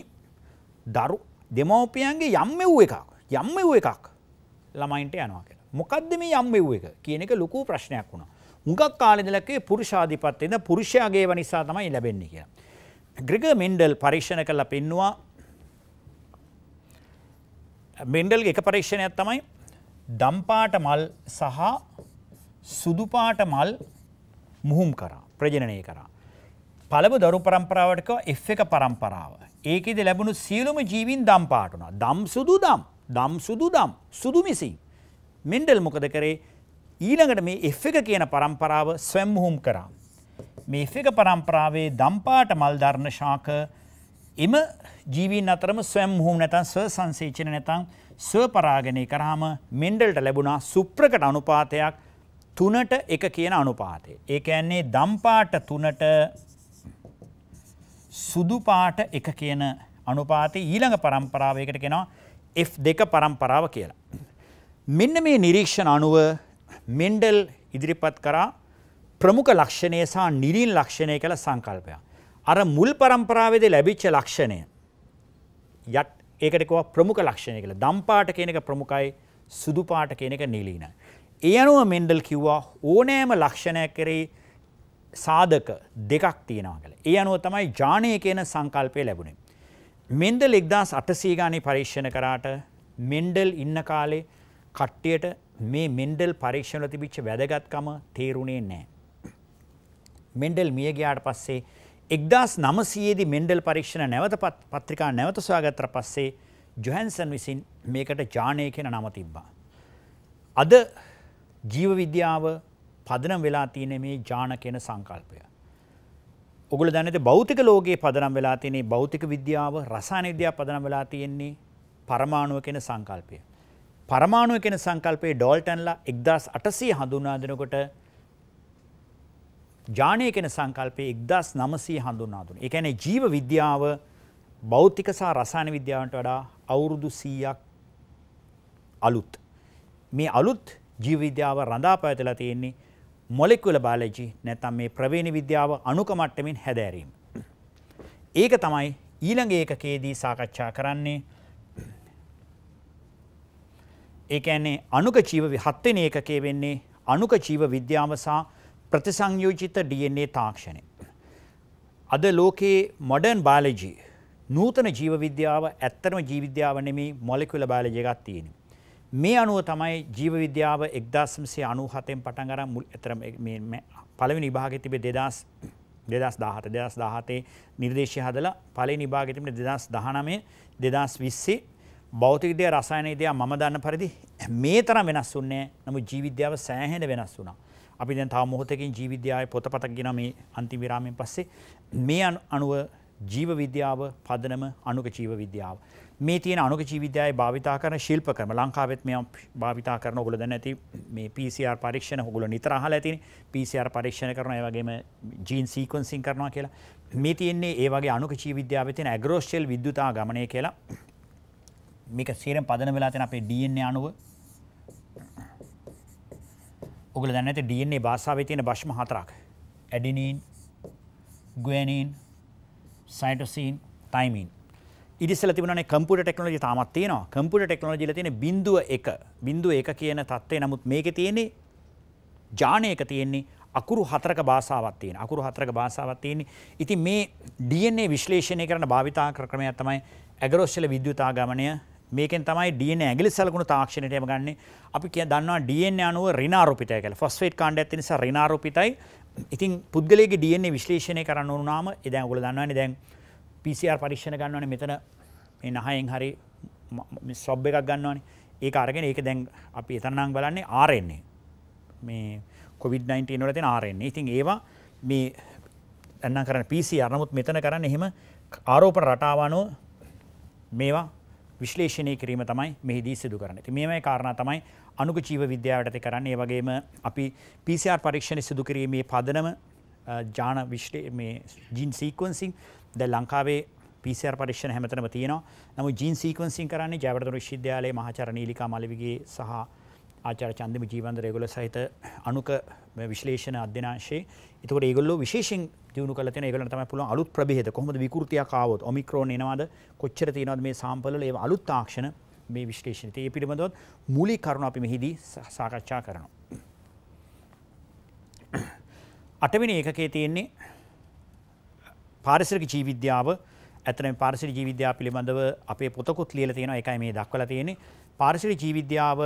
දරු දෙමෝපියන්ගේ යම්ම වූ එකක් යම්ම වූ එකක් ළමයින්ට යනවා කියලා මොකක්ද මේ යම්ම වූ එක කියන එක ලොකු ප්‍රශ්නයක් වුණා උඟක් කාලෙදලකේ පුරුෂාධිපත්තියද පුරුෂයාගේ වනිසා තමයි ලැබෙන්නේ කියලා. ග්‍රිග මෙන්ඩල් පරීක්ෂණ කළ පෙන්නවා මෙන්ඩල් එක පරීක්ෂණයක් තමයි දම්පාට මල් සහ සුදුපාට මල් මුහුම් කරා ප්‍රජනනය කරා. පළබ දරු පරම්පරාවටක එෆ් එක පරම්පරාව. ඒකෙද ලැබුණු සියලුම ජීවින් දම්පාටුනා. දම් සුදු දම් දම් සුදු දම් සුදු මිසින්. මෙන්ඩල් මොකද කරේ ඊළඟට මේ F එක කියන પરම්පරාව ස්වැම්මුහුම් කරා. මේ F එක પરම්පරාවේ දම්පාට මල් ධර්ණ ශාක එම ජීවීන් අතරම ස්වැම්මුහුම් නැතන් ස්ව සංසේචන නැතන් ස්වපරාගණය කරාම මෙන්ඩල්ට ලැබුණා සුප්‍රකට අනුපාතයක් තුනට එක කියන අනුපාතය. ඒක ඇන්නේ දම්පාට තුනට සුදුපාට එක කියන අනුපාතය ඊළඟ පරම්පරාවයකට කෙනවා F දෙක පරම්පරාව කියලා. මෙන්න මේ නිරීක්ෂණ අනුව මෙන්ඩල් ඉදිරිපත් කරා ප්‍රමුඛ ලක්ෂණය සහ නිරින් ලක්ෂණය කළ සංකල්පය. අර මුල් පරම්පරාවේද ලැබිච්ච ලක්ෂණය යත් ඒකටකවා ප්‍රමුඛ ලක්ෂණය කළ දම්පාට කෙනෙක ප්‍රමුඛයි සුදුපාට කෙනෙක නිලීන. ඒ අනුව මෙන්ඩල් කිව්වා ඕනෑම ලක්ෂණය කරේ සාධක දෙකක් තියෙනවා කළ. ඒ අනුව තමයි ජානය කියන සංකල්පය ලැබුණේ. මෙන්දල් එක්දස් අටසීගානි පරීක්ෂණ කරාට මෙන්ඩල් ඉන්න කාලේ කට්ටියට මේ මෙන්ඩල් පරීක්ෂණ තිබිච්ච වැදගත්කම තේරුණේ නැහැ. මෙන්ඩල් මිය ගියාට පස්සේ 1900 දී මෙන්ඩල් පරීක්ෂණ නැවත පත්‍රිකා නැවත සොයාගත්තට පස්සේ ජොහන්සන් විසින් මේකට ජානය කියන නම තිබ්බා. අද ජීව විද්‍යාව පදනම් වෙලා තියෙන මේ ජාන කියන සංකල්පය. ඔගොල්ලෝ දන්නද භෞතික ලෝකයේ පදනම් වෙලා තියෙන භෞතික විද්‍යාව රසායන විද්‍යාව පදනම් වෙලා තියෙන්නේ පරමාණුව කියන සංකල්පය. පරමාණුව කෙන සංකල්පේ ඩෝල්ටන්ලා එක්දස් අටසී හඳුනා දෙනකොට ජානය කෙන සංකල්පේ එක්දස් නමසී හඳුන්නාදුන එකැන ජීව විද්‍යාව බෞතික සහ රසාන විද්‍යාවට වඩා අවුරුදු සීයක් අලුත්. මේ අලුත් ජීවිද්‍යාව රඳා පැතලා තියෙන්නේ මොලෙක්වල බාලජි නැතම් මේ ප්‍රවේණ විද්‍යාව අනුකමට්ටමින් හැදෑරීම. ඒක තමයි ඊළඟ ඒකකේදී සාකච්ඡා කරන්නේ ඒ ඇන්නේ අනුක ජීව හත්වෙන ඒකේ වෙන්නේ අනුක ජීව විද්‍යාව සහ ප්‍රතිසංයෝජිත DNA තාක්ෂණය. අද ලෝකයේ මොඩර්න් බාලජී නූතන ජීවවිද්‍යාව ඇත්තරම ජීවිද්‍යාව නෙමේ මොලෙකුල බාලජය එකක් තියෙන. මේ අනුව තමයි ජීවවිද්‍යාව එක්දස්මසේ අනු හතෙන් පටන් අර මුල් එතර පළවෙනි නිභාග තිබේ දෙදස් දෙදස් දාහත දෙදස් දාහතේ නිර්දේශය හදලා පලේ නිභාගතිමට දෙදස් දහනමය දෙදස් විස්සේ භෞතිකදය රසායනීදයා මම දන්න පරිදි මේ තරම් වෙනස් වන්නේ නමු ජීවිද්‍යාව සෑහෙන වෙනස් වුණා. අපි දැන් තව මොහොතකින් ජීවිද්‍යාය පොතපතක් ගෙන මේ අන්තිම විරාමයෙන් පස්සේ මේ අනුව ජීව විද්‍යාව පදනම අනුක ජීව විද්‍යාව. මේ තියෙන අනුක ජීවිද්‍යාවේ භාවිතා කරන ශිල්ප ක්‍රම ලංකාවෙත් මේ භාවිතා කරන ඔයගොල්ලෝ දැන් ඇති මේ PCR පරීක්ෂණ ඔයගොල්ලෝ නිතර අහලා ඇතිනේ PCR පරීක්ෂණ කරනවා ඒ වගේම ජීන් සීක්වෙන්සින් කරනවා කියලා. මේ තියෙන්නේ ඒ වගේ අනුක ජීවිද්‍යාවේ තියෙන ඇග්‍රෝස්ටෙල් විද්‍යුතාගමනය කියලා මේක සියරම් පදන වෙලා තියෙන අපේ DNA අණුව. ඔගොල්ලෝ දන්නේ නැති DNA භාෂාවේ තියෙන භෂ්ම හතරක්. ඇඩිනීන්, ගුවැනීන්, සයිටොසින්, තයිමීන්. ඉරිසල තිබුණනේ කම්පියුටර් ටෙක්නොලොජි තාමත් තියෙනවා. කම්පියුටර් ටෙක්නොලොජිලා තියෙන 0.1 0.1 කියන தත්ත්වේ නමුත් මේකේ තියෙන්නේ ජානයක තියෙන්නේ අකුරු හතරක භාෂාවක් තියෙන. අකුරු හතරක භාෂාවක් තියෙන්නේ. ඉතින් මේ DNA විශ්ලේෂණය කරන භාවිතා ක්‍රමය තමයි ඇගරොස්සල විද්‍යුතාගමනය මේකෙන් තමයි DNA ඇඟිලි සලකුණු තාක්ෂණයට යම ගන්නේ. අපි කිය දන්නවා DNA අණුව ඍණාරූපිතයි කියලා. ෆොස්ෆේට් කාණ්ඩයක් තියෙන නිසා ඍණාරූපිතයි. ඉතින් පුද්ගලයාගේ DNA විශ්ලේෂණය කරන්න වුණාම ඒ දැන් ඔයගොල්ලෝ දන්නවනේ දැන් PCR පරීක්ෂණ ගන්නවනේ මෙතන මේ නහයෙන් හරි ස්වබ් එකක් ගන්නවනේ. ඒක අරගෙන ඒක දැන් අපි එතනනම් බලන්නේ RNA. මේ COVID-19 වල තියෙන RNA. ඉතින් ඒවා මේ දැන් කරන්න PCR නමුත් මෙතන කරන්නේ එහෙම ආරෝපණ රටාව අනුව මේවා විශ්ලේෂණය කිරීම තමයි මෙහිදී සිදු කරන. ති මේමයි කාරණ තමයි අනුක ජීව විද්‍යාවට ඇති කරන්නේ වගේම අපි PCR පරීක්ෂණ සිදුකිරීමේ පදනම ජාන ජීන් සීකවන්සිං ද ලංකාවේ පිසිර පරීක්ෂණ හැමතනම තියෙනවා නමු ජීන් සීකවන්සිං කරන්නේ ජයවර්ධන විශ්වවිද්‍යාලයේ මහාචාර්ය නීලිකා මලවිගේ සහ ආචාර්ය චන්දිම ජීවන්ද රේගුල සහිත අනුක විශ්ලේෂණ අධ්‍යනාංශයේ එතකට ඒගොල්ල විශේෂෙන් දියුණු කල ඒගල තම පුළ අලුත් ප්‍රබේද කොහොමද විකෘතියක් කාවොත් ඔමික්‍රෝණ එනවාද කොච්චර තියෙනවද මේ සම්පල ඒ අලුත් තාක්ෂණ මේ විශ්ලේෂණය ඒ පිළිබඳවත් මූලික කරුණු අපි මෙහිදී සාකච්ඡා කරනවා. අටවෙනි ඒකකයේ තියෙන්නේ පාරිසරික ජීවිද්‍යාව ඇතන පාරිසිරි ජීවිද්‍යා පිළිබඳව අපේ පොතකුත් ලියල තියෙන එකයි මේ දක්වල තියෙන්නේ පාරිසිරි ජීවිද්‍යාව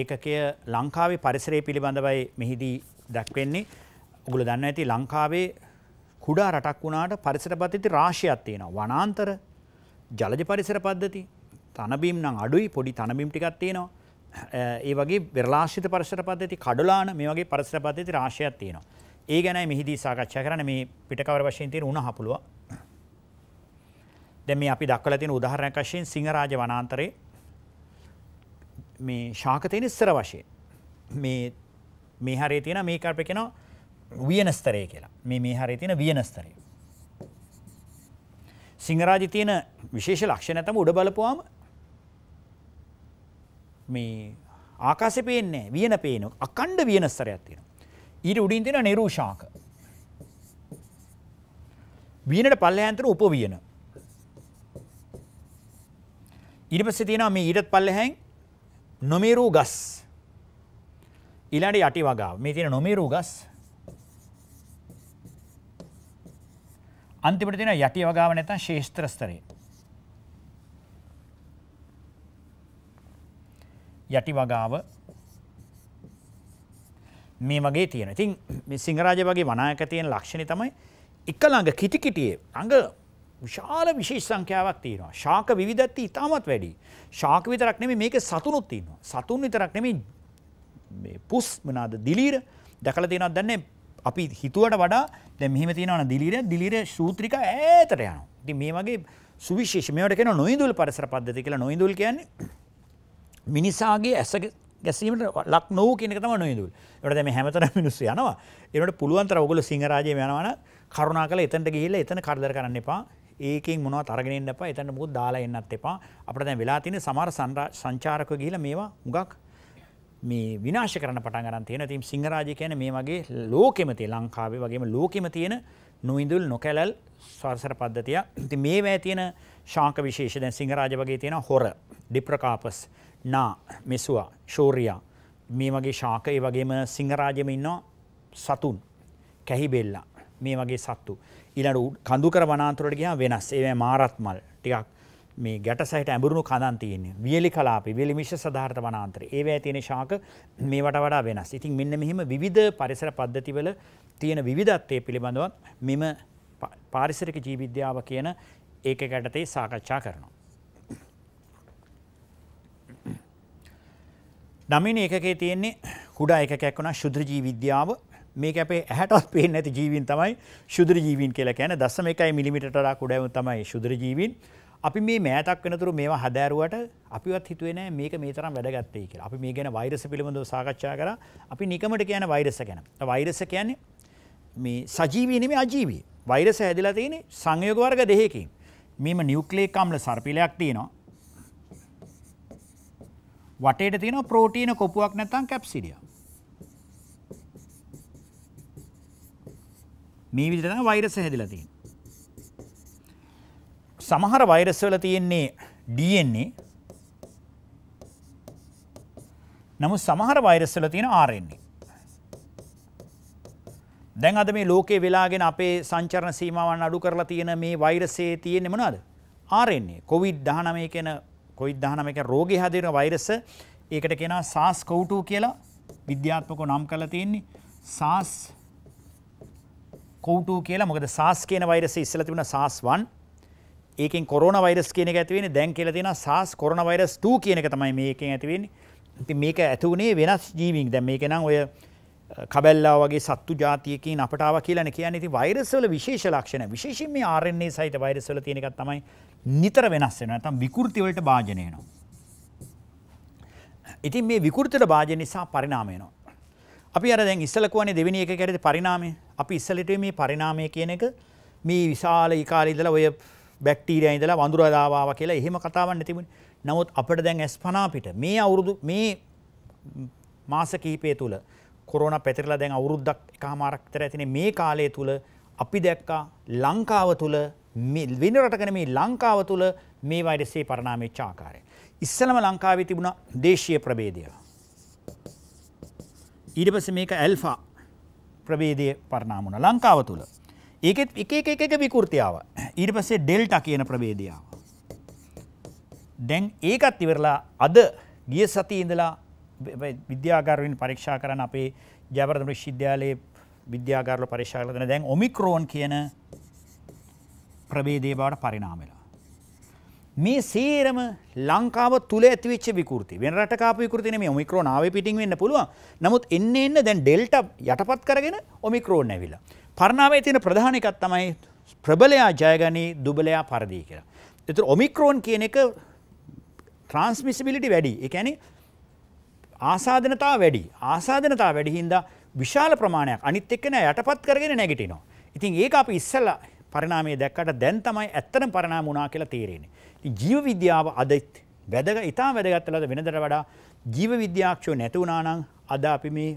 ඒකකය ලංකාවේ පරිසරය පිළිබඳවයි මෙහිදී දක්වෙන්නේ ඔගුල දන්න ඇති ලංකාවේ කුඩා රටක් වුණාට පරිසර පද්ධති රාශියක් තියෙනවා. වනාන්තර ජලජ පරිසර පද්ධති තනබීම් නම් අඩුයි පොඩි තනබීම් ටිකක් තියෙනවා. ඒ වගේ බෙරලාශිත පරිසර පද්ධති කඩලාන මේ වගේ පරිසර පද්ධති රාශියක් තියෙනවා. ඒ ගැනයි මෙහිදී සාකච්ඡා කරන්න මේ පිටකවර වශයෙන් තියෙන උණ හපුලුව. දැන් මේ අපි දක්වලා තියෙන උදාහරණයක් වශයෙන් සිංහරාජ වනාන්තරයේ මේ ශාක තියෙන ඉස්සර වශයෙන් මේ මේ හැරේ තියෙන මේ කාර්පේ කියනවා වියනස්තරය කියලා මේ මේ හරි තියෙන වියනස්තරය. සිංහරාජි තියෙන විශේෂ ලක්ෂණ තම උඩ බලපුවාම මේ ආකාශය පේන්නේ වියන පේන අකණ්ඩ වියනස්තරයක් තියෙනවා. ඊට උඩින් තියෙන නිරූෂාක. වියනට පල්ලෙහාන් තියෙන උපවියන. ඊට පස්සේ තියෙනවා මේ ඊටත් පල්ලෙහාන් නොමේරූ ගස්. ඊළඟට යටි වගාව. මේ තියෙන නොමේරූ ගස් අන්තිමට තියෙන යටි වගාව නැත්නම් ශේෂ්ත්‍ර ස්තරය. යටි වගාව මේ වගේ තියෙන. ඉතින් මේ සිංහරාජ වගේ වනායක තියෙන ලක්ෂණය තමයි එක ළඟ කිටි කිටියේ අඟ විශාල විශේෂ සංඛ්‍යාවක් තියෙනවා. ශාක විවිධත්වය ඉතාමත් වැඩි. ශාක විතරක් නෙමෙයි මේකේ සතුනුත් තියෙනවා. සතුන් විතරක් නෙමෙයි මේ පුස් මොනවාද දිලීර දැකලා තියෙනවද දන්නේ අපි හිතුවට වඩා දැ මෙහම තියෙනවන දිලිර දිලිර සූත්‍රික ඇතට යන ති මේ වගේ සුවිශේෂ මේට කෙන නොයිදුල් පරිසර පද්ධති කියලා නොයිදුල් කියන්නේ මිනිසාගේ ඇස ගැසීමට ලක් නෝ කෙනෙක තම නොයිදුල් එට දැම හැමතර මිනිස්ස යනවා එට පුළුවන්තර ඔගුල සිංහරජය යනවන කරුණා කල එතට ගිහිල එතන කරදර කරන්න එපා ඒකින් මොනවා තරගෙනෙන් එපා එතන්න මුත් දාලා එන්නත් එපා අපට දැ වෙලා තින සමර සංචාරක ගිහිල මේවා උගක් මේ විනාශ කරන පටන් ගන්න තියෙන තින් සිංහරාජය කියන්නේ මේ වගේ ලෝකෙම තියෙන ලංකාවේ වගේම ලෝකෙම තියෙන නොඉඳුල් නොකැලල් සාරසර පද්ධතිය. ඉතින් මේවැය තියෙන ශාක විශේෂ දැන් සිංහරාජ වගේ තියෙන හොර, ඩිප්‍රකාපස්, නා, මෙසුවා, ෂෝරියා මේ වගේ ශාක ඒ වගේම සිංහරාජෙම ඉන්නවා සතුන්, කැහිබෙල්ලා මේ වගේ සත්තු. ඊළඟ කඳුකර වනාන්තරවලට ගියාම වෙනස්. ඒවැ මාරත්මල් ටිකක් මේ ගැට සහිට ඇඹුරුණු කඳන් තියෙන්නේ. වියලි කලාපේ වියලි මිශ්‍ර සදාහරත වනාන්තරේ. ඒවැය තියෙන ශාක මේවට වඩා වෙනස්. ඉතින් මෙන්න මෙහිම විවිධ පරිසර පද්ධතිවල තියෙන විවිධත්වය පිළිබඳව මෙම පාරිසරික ජීවිද්‍යාව කියන ඒක ගැටතේ සාකච්ඡා කරනවා. නමින ඒකේ තියෙන්නේ හුඩා එකකයක් වුණා ශුද්‍රජී විද්‍යාව මේක අපේ ඇහැටත් පේන්නේ නැති ජීවීන් තමයි ශුද්‍ර ජීවීන් කියලා කියන්නේ 0.1 මිලිමීටරට වඩා කුඩා වුණ තමයි ශුද්‍ර ජීවීන් අපි මේ මෑතක් වෙනතුරු මේවා හදෑරුවට අපිවත් හිතුවේ නෑ මේක මේ තරම් වැඩගත්තේ කියලා. අපි මේ ගැන වෛරස පිළිබඳව සාකච්ඡා කරා. අපි නිකමට කියන වෛරස ගැන. වෛරස කියන්නේ මේ සජීවී නෙමෙයි අජීවී. වෛරස හැදිලා තියෙන්නේ සංයෝග වර්ග දෙකකින්. මේම නියුක්ලියික් අම්ල සර්පිලයක් තියෙනවා. වටේට තියෙනවා ප්‍රෝටීන කොපුවක් නැත්නම් කැප්සිඩියා. මේ විදිහට තමයි වෛරස හැදිලා තියෙන්නේ. සමහර වෛරස් වල තියෙන්නේ DNA නමුත් සමහර වෛරස් වල තියෙන RNA දැන් අද මේ ලෝකේ වෙලාගෙන අපේ සංචරණ සීමාවන් අඩු කරලා තියෙන මේ වෛරසයේ තියෙන්නේ මොනවද RNA කොවිඩ් 19 කියන කොවිඩ් 19 කියන රෝගේ හැදෙන වෛරස ඒකට කියනවා SARS-CoV-2 කියලා විද්‍යාත්මකව නම් කරලා තියෙන්නේ SARS-CoV-2 කියලා. මොකද SARS කියන වෛරසය ඉස්සෙල්ලා තිබුණා SARS-1. ඒකෙන් කොරන වරස් කියන ඇතිවෙන දැන් කියලතින සාස් කොරන වරස් ටූ කියනක තමයි මේකෙන් ඇතිවෙන් ති මේක ඇතිවුණේ වෙනස් ජීවින් දැ මේක නම් ඔය කබැල්ලා වගේ සත්තු ජාතියකින් අපටාව කියලන කිය නති වෛරස්වල විශේෂ ලක්ෂණ විශේෂෙන් මේ ආරන්නේ සහිත වෛරස්වල තියෙනකත් තමයි නිතර වෙනස් වෙන තම් විකෘතිවලට භාජනයනවා. ඉතින් මේ විකෘතිට භාජ නිසා පරිනාමයනවා. අපි අර දැන් ඉස්සලකුවනේ දෙවෙනි එක කැරෙති පරිණාමය අපි ඉස්සලට මේ පරිණාමය කියන එක මේ විශාල ඒකාලීදල ඔය බැක්ටීරිය ඉඳලා වඳුර දාවාව කියලා එහෙම කතාවක් නැතිබුණේ. නමුත් අපිට දැන් ඇස් පනාපිට මේ අවුරුදු මේ මාස කිහිපය තුල කොරෝනා පැතිරලා දැන් අවුරුද්දක් එකමාරක් විතර ඇතිනේ මේ කාලය තුල අපි දැක්කා ලංකාව තුල මේ වෙන රටක නෙමේ ලංකාව තුල මේ වෛරසයේ පරිණාමයේ ආකාරය. ඉස්සලම ලංකාවේ තිබුණා දේශීය ප්‍රභේදය. ඊට පස්සේ මේක ඇල්ෆා ප්‍රභේදයේ පරිණාම වුණා ලංකාව තුල. ඒකෙත් එක එක එක එක විකෘති ආවා. ඊට පස්සේ ඩෙල්ටා කියන ප්‍රවේදය දැන් ඒකත් ඉවරලා අද ගිය සතියේ ඉඳලා විද්‍යාගාර වෙන පරීක්ෂා කරන අපේ ජයවර්ධන විශ්වවිද්‍යාලයේ විද්‍යාගාරවල පරීක්ෂා කරලා දෙන දැන් ඔමික්‍රෝන් කියන ප්‍රවේදයේ බවට පරිණාම වෙලා මේ සේරම ලංකාව තුළ ඇතිවෙච්ච විකෘති වෙන රටකාප විකෘති නෙමෙයි ඔමික්‍රෝන් ආවේ පිටින් වෙන්න පුළුවන්. නමුත් එන්න එන්න දැන් ඩෙල්ටා යටපත් කරගෙන ඔමික්‍රෝන් ඇවිල්ලා. පර්ණාමේ තියෙන ප්‍රධාන එකක් තමයි ප්‍රබලයා ජයගනී දුබලයා පරදී කියලා. එතු ඔමික්‍රෝන් කියන එක ට්‍රන්ස්මිසිබිලිටි වැඩි එකැන ආසාධනතා වැඩි ආසාධනතා වැඩි හින්දා විශාල ප්‍රමාණයක් අනිත් එක්කන යටපත් කරගෙන නැගිටිනවා. ඉතින් ඒක අප ඉස්සල්ල පරිනාමේ දැක්කට දැන් තමයි ඇත්තන පරණාම වුණා කියලා තේරෙන්නේ. ජීව විද්‍යාව අදත් වැදග ඉතා වැදගත්තලද වෙනදර වඩා ජීව විද්‍යාක්ෂෝ නැතිවුණනම් අද අපි මේ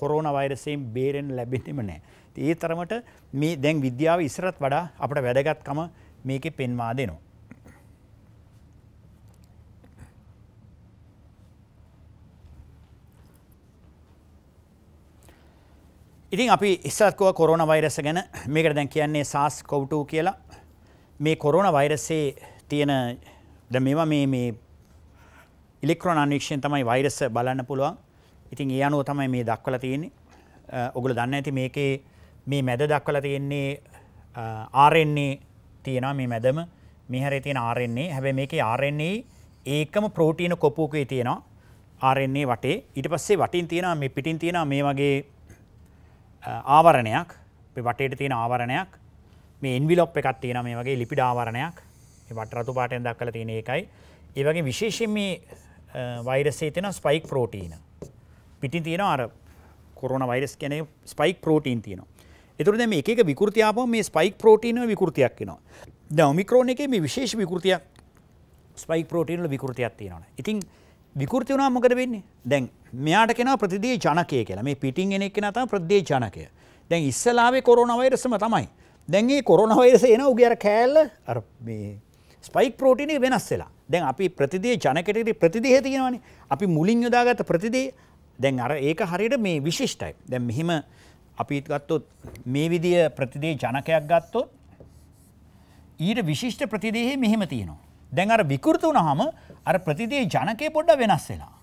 කොරෝන වෛරසයෙන් බේරෙන් ලැබෙතිම නෑ. ඒ තරමට මේ දැන් විද්‍යාව ඉස්සරත් වඩා අපට වැඩගත්කම මේක පෙන්වා දෙනවා. ඉතින් අපි ඉස්සත්කව කොරෝන වෛරස ගැන මේකට දැන් කියන්නේ සාස් කොව්ටූ කියලා මේ කොරෝන වෛරසේ තියෙන ද මෙවා මේ මේ ඉලෙක්ට්‍රෝන අන්වීක්ෂයෙන් තමයි වෛරස බලන්න පුළුවන්. ඉතින් ඒ අනුව තමයි මේ දක්වලා තියෙන්නේ. ඔගොල්ලෝ දන්න ඇති මේකේ මේ මැද දක්වල තියෙන්නේ ආරෙන්නේ තියෙනවා මේ මැදම මෙහැර තියෙන ආරෙන්නේ හැබැ මේක ආරෙන්නේ ඒකම ප්‍රෝටීන කොපුකේ තියෙනවා ආරෙන්නේ වටේ ඊට පස්සේ වටින් තියෙන මේ පිටින් තියෙන මේ වගේ ආවරණයක් වටේට තියෙන ආවරණයක් මේ එන්විලොප් එකක් තියෙන මේ වගේ ලිපිඩ ආවරණයක් වටරතු පාටෙන් දක්වල තියෙන එකයි ඒවගේ විශේෂෙන් මේ වෛරසේ තියෙන ස්පයික් ප්‍රෝටීන පිටින් තියෙන අර කොරන වෛරස් කියන ස්පයික් ප්‍රෝටීන් තියෙනවා එතුර දැම එක විකෘතියාපම මේ ස්පයික් ප්‍රෝටීන විකෘතියක් වෙනවා. ද මික්‍රෝණ එක මේ විශේෂ විකෘතියක් ස්පයික් ප්‍රෝටීනල විකෘතියක් තියෙනවා. ඉතින් විකෘති වුණා මොකද වෙන්නේ? දැන් මෙයාට කෙනා ප්‍රතිදී ජනකය කියලා. මේ පිටින් එන එක නතම ප්‍රතිදී ජනකය. දැන් ඉස්සලාවේ කොරෝනා වෛරසම තමයි. දැන් මේ කොරෝනා වෛරසය එන උගේ අර කෑල්ල අර මේ ස්පයික් ප්‍රෝටීන එක වෙනස් වෙලා. දැන් අපි ප්‍රතිදී ජනකයට ප්‍රතිදීහ තියෙනවානේ. අපි මුලින් යොදාගත්ත ප්‍රතිදී දැන් අර ඒක හරියට මේ විශිෂ්ටයි. දැන් මෙහිම අපිත් ගත්තොත් මේ විදිය ප්‍රතිදේ ජනකයක් ගත්තොත් ඊට විශිෂ්ට ප්‍රතිදේහේ මෙහෙම තියෙනවා. දැන් අර විකෘති වුණාම අර ප්‍රතිදේ ජනකය පොඩ්ඩක් වෙනස් වෙනවා.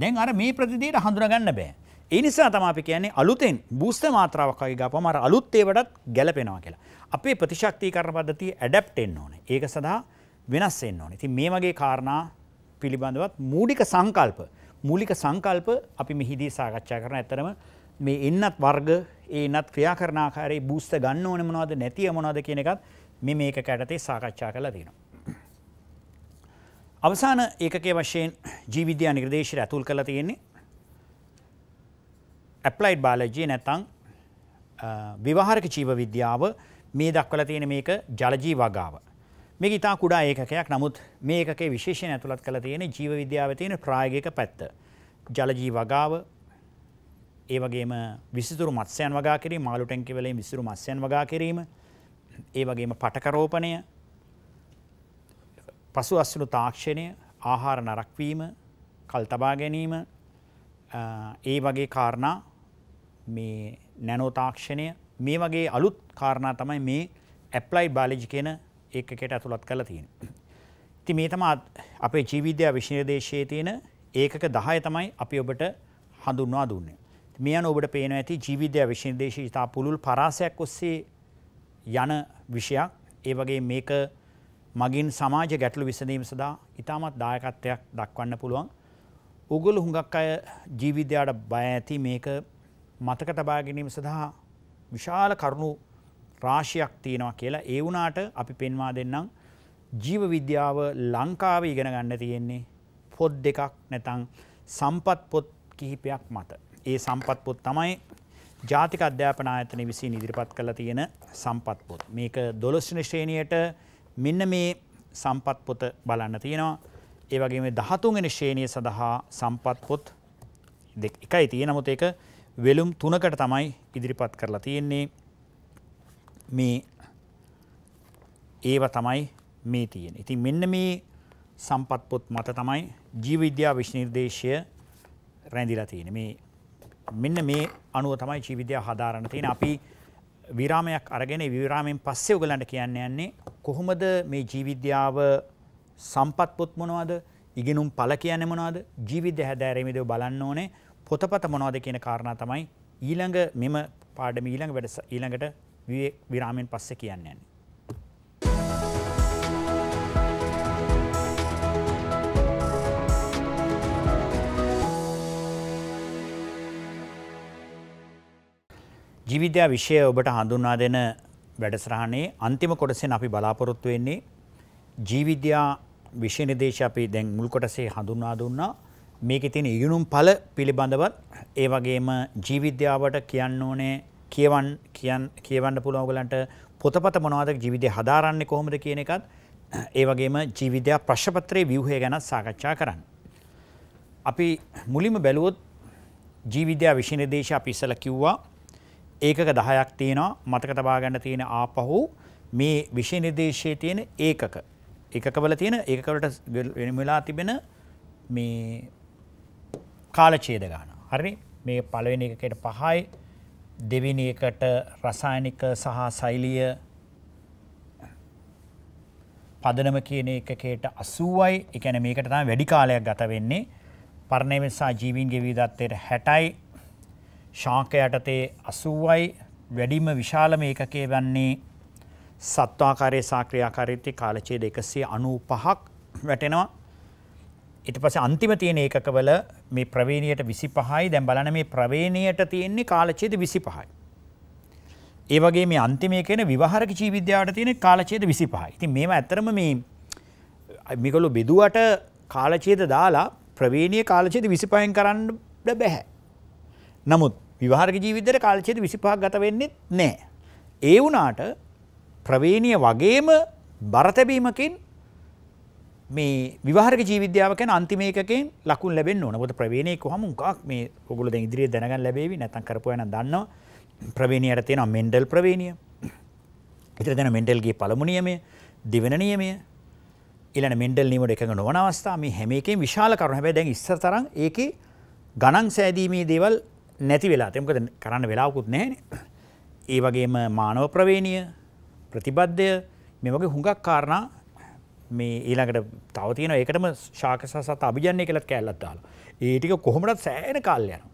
දැන් අර මේ ප්‍රතිදේයට හඳුනගන්න බෑ. ඒ නිසා තමයි අපි කියන්නේ අලුතෙන් බූස්ටර් මාත්‍රාවක් වගේ ගාපම අර අලුත් ඒවටත් ගැලපෙනවා කියලා. අපේ ප්‍රතිශක්තිකරණ පද්ධතිය ඇඩැප්ට් වෙන්න ඕනේ. ඒක සඳහා වෙනස් වෙන්න ඕනේ. ඉතින් මේ වගේ කාරණා පිළිබඳවත් මූලික සංකල්ප මූලික සංකල්ප අපි මෙහිදී සාකච්ඡා කරන ඇත්තරම මේ එන්නත් වර්ග ඒනත් ක්‍රියාකරණාකාරයේ බූස්ත ගන්න ඕන මොනවද නැති මොනවද කියන එකත් මේ මේක කැඩතේ සාකච්ඡා කරලා තියෙනවා. අවසාන ඒකකයේ වශයෙන් ජීව විද්‍යා නිර්දේශය ඇතුල් කරලා තියෙන්නේ applied biology නැත්නම් විවහාරක ජීව විද්‍යාව මේ දක්වලා තියෙන මේක ජල ජීව වගාව. මේක ඉතා කුඩා ඒකකයක් නමුත් මේ ඒකකයේ විශේෂයෙන් ඇතුළත් කරලා තියෙන ජීව විද්‍යාවේ තියෙන ප්‍රායෝගික පැත්ත. ජල ජීව වගාව ඒ වගේම විසිතුරු මත්ස්‍යයන් වගා කිරීම මාළු ටැංකි වලින් විසිතුරු මත්ස්‍යයන් වගා කිරීම ඒ වගේම පටකරෝපණය පසු අස්වනු තාක්ෂණය ආහාර නරක්වීම කල් තබා ගැනීම ඒ වගේ කාරණා මේ නැනෝ තාක්ෂණය මේ වගේ අලුත් කාරණා තමයි මේ ඇප්ලයි බාලජි කියන ඒකකට ඇතුළත් කරලා තියෙන්නේ. ඉතින් මේ තමයි අපේ ජීවවිද්‍යා විශ්වවිද්‍යාලයේ තියෙන ඒකක 10 තමයි අපි ඔබට හඳුන්වා දුන්නේ. මේ අන ඔබට පේන ඇති ජීවිද්‍ය විශනිදේශ ඉතා පුළුල් පරාසයක් ඔස්සේ යන විෂයක් ඒ වගේ මේක මගින් සමාජ ගැටලු විසඳීම සඳහා ඉතාමත් දායකත්වයක් දක්වන්න පුළුවන්. උගුල් හුඟක් අය ජීවිද්‍යයාට බය ඇති මේක මතක තබා ගැනීම සඳහා විශාල කරුණු රාශියක් තියෙනවා කියලා ඒ වුණාට අපි පෙන්වා දෙන්නම් ජීව විද්‍යාව ලංකාව ඉගෙන ගන්න තියෙන්නේ පොත් දෙකක් නැතන් සම්පත් පොත් කිහිපයක් මත. ඒ සම්පත් පොත් තමයි ජාතික අධ්‍යාපන ආයතනය විසින් ඉදිරිපත් කරලා තියෙන සම්පත් පොත්. මේක 12 ශ්‍රේණියට මෙන්න මේ සම්පත් පොත බලන්න තියෙනවා. ඒ වගේම 13 වෙනි ශ්‍රේණිය සඳහා සම්පත් පොත් එකයි තියෙන නමුත් ඒක වෙලුම් 3කට තමයි ඉදිරිපත් කරලා තියෙන්නේ. මේ ඒව තමයි මේ තියෙන. ඉතින් මෙන්න මේ සම්පත් පොත් මත තමයි ජීව විද්‍යා විශ්ව නිර්දේශය රැඳිලා තියෙන්නේ. මේ මෙන්න මේ අනුව තමයි ජීවිතය හදාරන්න තියෙන අපි විරාමයක් අරගෙන විරාමයෙන් පස්සේ උගලන්ට කියන්න යන්නේ කොහොමද මේ ජීවිද්‍යාව සම්පත් පොත් මොනවද ඉගෙනුම් පල කියන මොනවද ජීවිද්‍ය හැදෑරීමේදී බලන්න ඕනේ පොතපත මොනවද කියන කාරණා තමයි ඊළඟ මෙම පාඩම ඊළඟ වැඩ ඊළඟට විරාමයෙන් පස්සේ කියන්න යන්නේ ජීවිද්‍යා විෂය ඔබට හඳුන්වා දෙන වැඩසරහනේ අන්තිම කොටසෙන් අපි බලාපොරොත්තු වෙන්නේ ජීවිද්‍යා විෂය නිදේශ අපි දැන් මුල් කොටසේ හඳුන්වා දුන්නා මේකේ තියෙන ඉගෙනුම් ඵල පිළිබඳවත් ඒ වගේම ජීවිද්‍යාවට කියන්න ඕනේ කියවන් කියන් කියවන්න පුළුවන් ඔයගලන්ට පොතපත මොනවද ජීවිතය හදාරන්නේ කොහොමද කියන එකත් ඒ වගේම ජීවිද්‍යා ප්‍රශ්නපත්‍රයේ ව්‍යුහය ගැන සාකච්ඡා කරන්න. අපි මුලින්ම බැලුවොත් ජීවිද්‍යා විෂය නිදේශ අපි ඉස්සලා කිව්වා ඒකක 10ක් තියෙනවා මතක තබා ගන්න තියෙන ආපහු මේ විෂය නිර්දේශයේ තියෙන ඒකක ඒකක වල තියෙන ඒකක වලට වෙනම වෙලා තිබෙන මේ කාලඡේද ගන්න. හරි මේ පළවෙනි එකේට 5යි දෙවෙනි එකට රසායනික සහ සෛලීය පදනම කියන එකකේට 80යි. ඒ කියන්නේ මේකට තමයි වැඩි කාලයක් ගත වෙන්නේ. පරණේමසා ජීවීන්ගේ විවිධත්වයට 60යි ශාක යටතේ 80යි වැඩිම විශාලම ඒකකයේ වන්නේ සත්වාකාරයේ සාක්‍රියාකාරීත්වයේ කාලඡේද 195ක් වැටෙනවා. ඊට පස්සේ අන්තිම තියෙන ඒකකවල මේ ප්‍රවේණියට 25යි දැන් බලන්න මේ ප්‍රවේණියට තියෙන්නේ කාලඡේද 25යි. ඒ වගේ මේ අන්තිමේ කියන විවහාරක ජීවවිද්‍යාවට තියෙන කාලඡේද 25යි. ඉතින් මේවා ඇත්තරම මේ මේගොල්ලෝ බෙදුවට කාලඡේද දාලා ප්‍රවේණිය කාලඡේද 25න් කරන්න බෑ. නමුත් විවාහක ජීවිතයට කාලච්ඡේද 25ක් ගත වෙන්නේ නැහැ. ඒ වුණාට ප්‍රවේණිය වගේම බරතැබීමකින් මේ විවාහක ජීවිද්‍යාව කියන අන්තිම එකකෙන් ලකුණු ලැබෙන්න ඕන. මොකද ප්‍රවේණිය කොහම උඟක් මේ ඔගොල්ලෝ දැන් ඉදිරියේ දැනගන්න ලැබෙවි නැත්නම් කරපුවා නම් දන්නවා. ප්‍රවේණියට තියෙනවා මෙන්ඩල් ප්‍රවේණිය. ඊට දෙන මෙන්ඩල්ගේ පළමු නියමය, දෙවෙනි නියමය. ඊළඟ මෙන්ඩල් නියමයට එකඟ නොවන අවස්ථා මේ හැම එකෙම විශාල කරුණු. හැබැයි දැන් ඉස්සර තරම් ඒකේ ගණන් සෑදීමේ දේවල් නැති වෙලා තෙමකද කරන්න වෙලාවකුත් නැහැ ඒ වගේම මානව ප්‍රවේණය ප්‍රතිබද්ධය මෙමගේ හුඟක් කාරණා මේ ඊළඟට තව තියෙන ඒකටම ශාකස සත අභිජන්නේ කළත් කෑල්ලත් දාලා. ඒ ටික කොහොමදත් සෑහෙන කාලය යනවා.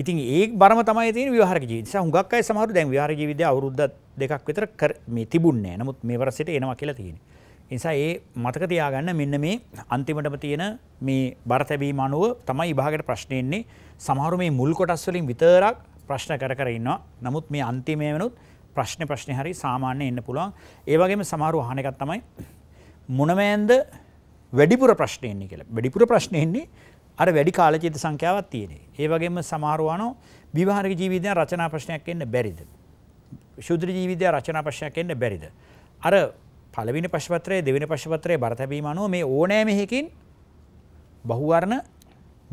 ඉතින් ඒ බරම තමයි තියෙන විවාහක ජීවිතය. නිසා හුඟක් අය සමහරව දැන් විවාහ ජීවිතය අවුරුද්ද දෙකක් විතර මේ තිබුණේ නැහැ. නමුත් මේ වරසෙට එනවා කියලා තියෙනවා. නිසා ඒ මතක තියාගන්න මෙන්න මේ අන්තිමටම තියෙන මේ බරතැබීම අනුව තමයි විභාගයට ප්‍රශ්න එන්නේ. සමහර මේ මුල් කොටස් වලින් විතරක් ප්‍රශ්න කර කර ඉන්නවා. නමුත් මේ අන්තිමේ වෙනුත් ප්‍රශ්න ප්‍රශ්නේ හරි සාමාන්‍ය එන්න පුළුවන්. ඒ වගේම සමහර අහන එකක් තමයි මොනමෑන්ද වැඩිපුර ප්‍රශ්න එන්නේ කියලා. වැඩිපුර ප්‍රශ්න එන්නේ අර වැඩි කාලචිත සංඛ්‍යාවක් තියෙන. ඒ වගේම සමහර අහනෝ විවාහක ජීවිතය රචනා ප්‍රශ්නයක් එන්න බැරිද? ශුද්‍ර ජීවිතය රචනා ප්‍රශ්නයක් එන්න බැරිද? අර පළවෙනි පශපත්‍රයේ දෙවෙනි පශපත්‍රයේ බරතැබීම අනුව මේ ඕනෑම එකකින් බහුවර්ණ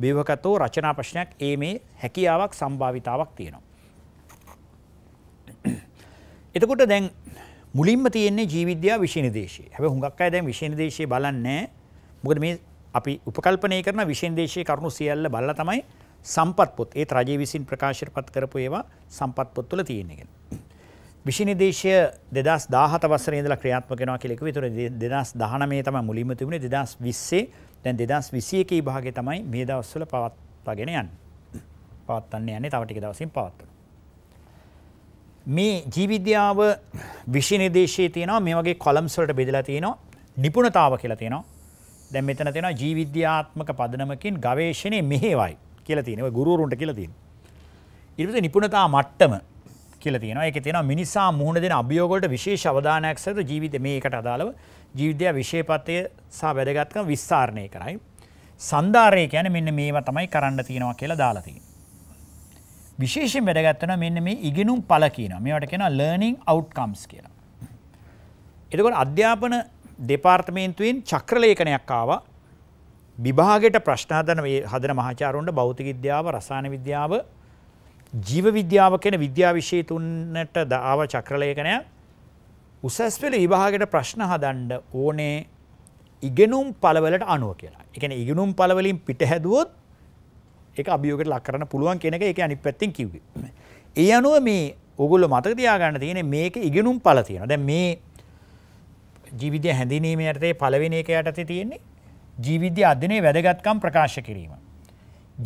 බේවකතෝ රචනා ප්‍රශ්නයක් ඒ මේ හැකියාවක් සම්භාවිතාවක් තියෙනවා. එතකොට දැන් මුලින්ම තියෙන්නේ ජීවිද්‍යා විෂයනිදේශයේ. හැබැයි හුඟක් අය දැන් විෂයනිදේශයේ බලන්නේ මොකද මේ අපි උපකල්පනය කරන විෂයනිදේශයේ කරුණු සියල්ල බලලා තමයි සම්පත් පොත් ඒත් රජයේ විසින් ප්‍රකාශයට පත් කරපු ඒවා සම්පත් පොත් තුළ තියෙන එක. විශිනිදේශය දෙදස් දාහත වසර ඉදල ක්‍රියාත්මකෙනවා කෙලෙක විතුර දෙදස් දානමේ තම මුලිම තිබුණේ දෙදස් විස්සේ දැන් දෙදස් විසිය එකී භාග තමයි මේ දවස්වල පවත්වාගෙන යන්න පවත්වන්න යන්නේ තවටික දවසින් පවත්වන. මේ ජීවිද්‍යාව විශිනිදේශයේ තියෙනවා මේ වගේ කොළම්ස්වලට බෙදලා තියෙනවා නිපුණතාව කියලා තියෙනවා දැන් මෙතන තියෙනවා ජීවිද්‍යාත්මක පදනමකින් ගවේෂණය මෙහෙවයි කියලා තියෙනවා ගුරුවරුන්ට කියලා තියෙනවා. ඊට පස්සේ නිපුණතා මට්ටම කියලා තියෙනවා. ඒකේ තියෙනවා මිනිසා මුහුණ දෙන අභියෝගවලට විශේෂ අවධානයක් සහිත ජීවිත මේකට අදාළව ජීවිතය විශේෂපතය සහ වැදගත්කම විස්තරණය කරයි. සන්දාරය කියන්නේ මෙන්න මේවා තමයි කරන්න තියෙනවා කියලා දාලා තියෙනවා. විශේෂයෙන් වැදගත් වෙනවා මෙන්න මේ ඉගෙනුම් ඵල කියනවා. මේවට කියනවා learning outcomes කියලා. එතකොට අධ්‍යාපන දෙපාර්තමේන්තුවෙන් චක්‍රලේඛනයක් ආවා. විභාගයට ප්‍රශ්න හදන හදන මහාචාර්යවරුන්ට භෞතික විද්‍යාව, රසායන විද්‍යාව, ජීව විද්‍යාව කෙන විද්‍යා විශෂය තුන්නට දාව චක්‍රලේඛනය උසස් පෙළ විභාගයට ප්‍රශ්න හදන්ඩ ඕනේ ඉගෙනුම් පලවලට අනුව කියලා එකන ඉගෙනුම් පලවලින් පිට හැදුවොත් එක අභියෝගට ලක්කරන පුළුවන් කෙනක එක අනි පැත්තිෙන් කිව්. ඒ අනුව මේ ඔගුල්ල මතක තියාගන්න තියෙන මේක ඉගෙනුම් පල තියෙන දැ මේ ජීවිදය හැඳනීම යටතේ පලවෙන එක යටතේ තියෙන්නේ ජීවිද්‍ය අධ්‍යනය වැදගත්කම් ප්‍රකාශ කිරීම.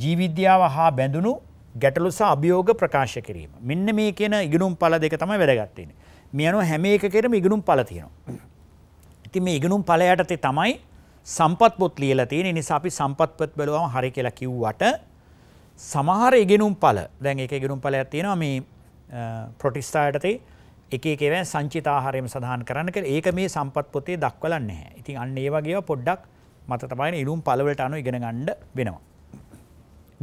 ජීවිද්‍යාව හා බැඳුණු ගැටලුසා අභියෝග ප්‍රකාශ කිරීම මෙන්න මේ කියන ඉගෙනුම් පල දෙක තම වැඩගත්තෙන මේ අනු හැම එක කෙරම ඉගෙනුම් පල තියෙනවා ඉති මේ ඉගෙනුම් පල යටතේ තමයි සම්පත් බොත් ලියලා තියෙන නිසා අපි සම්පත්පත් බලවම හරි කියලා කිව්වට සමහර ඉගෙනුම් පල දැන් එක ඉගෙනුම් පලයක් තියෙනවා මේ ප්‍රොටිස්ථා යටතේ එක එකව සංචිතාහාරයම සඳහන් කරන්න කර ඒක මේ සම්පත් පොතේ දක්වලන්නේ ඉතින් අන්න ඒ වගේ පොඩ්ඩක් මත තමයි ඉරුම් පලවලට අනු ඉගෙන ගණ්ඩ වෙනවා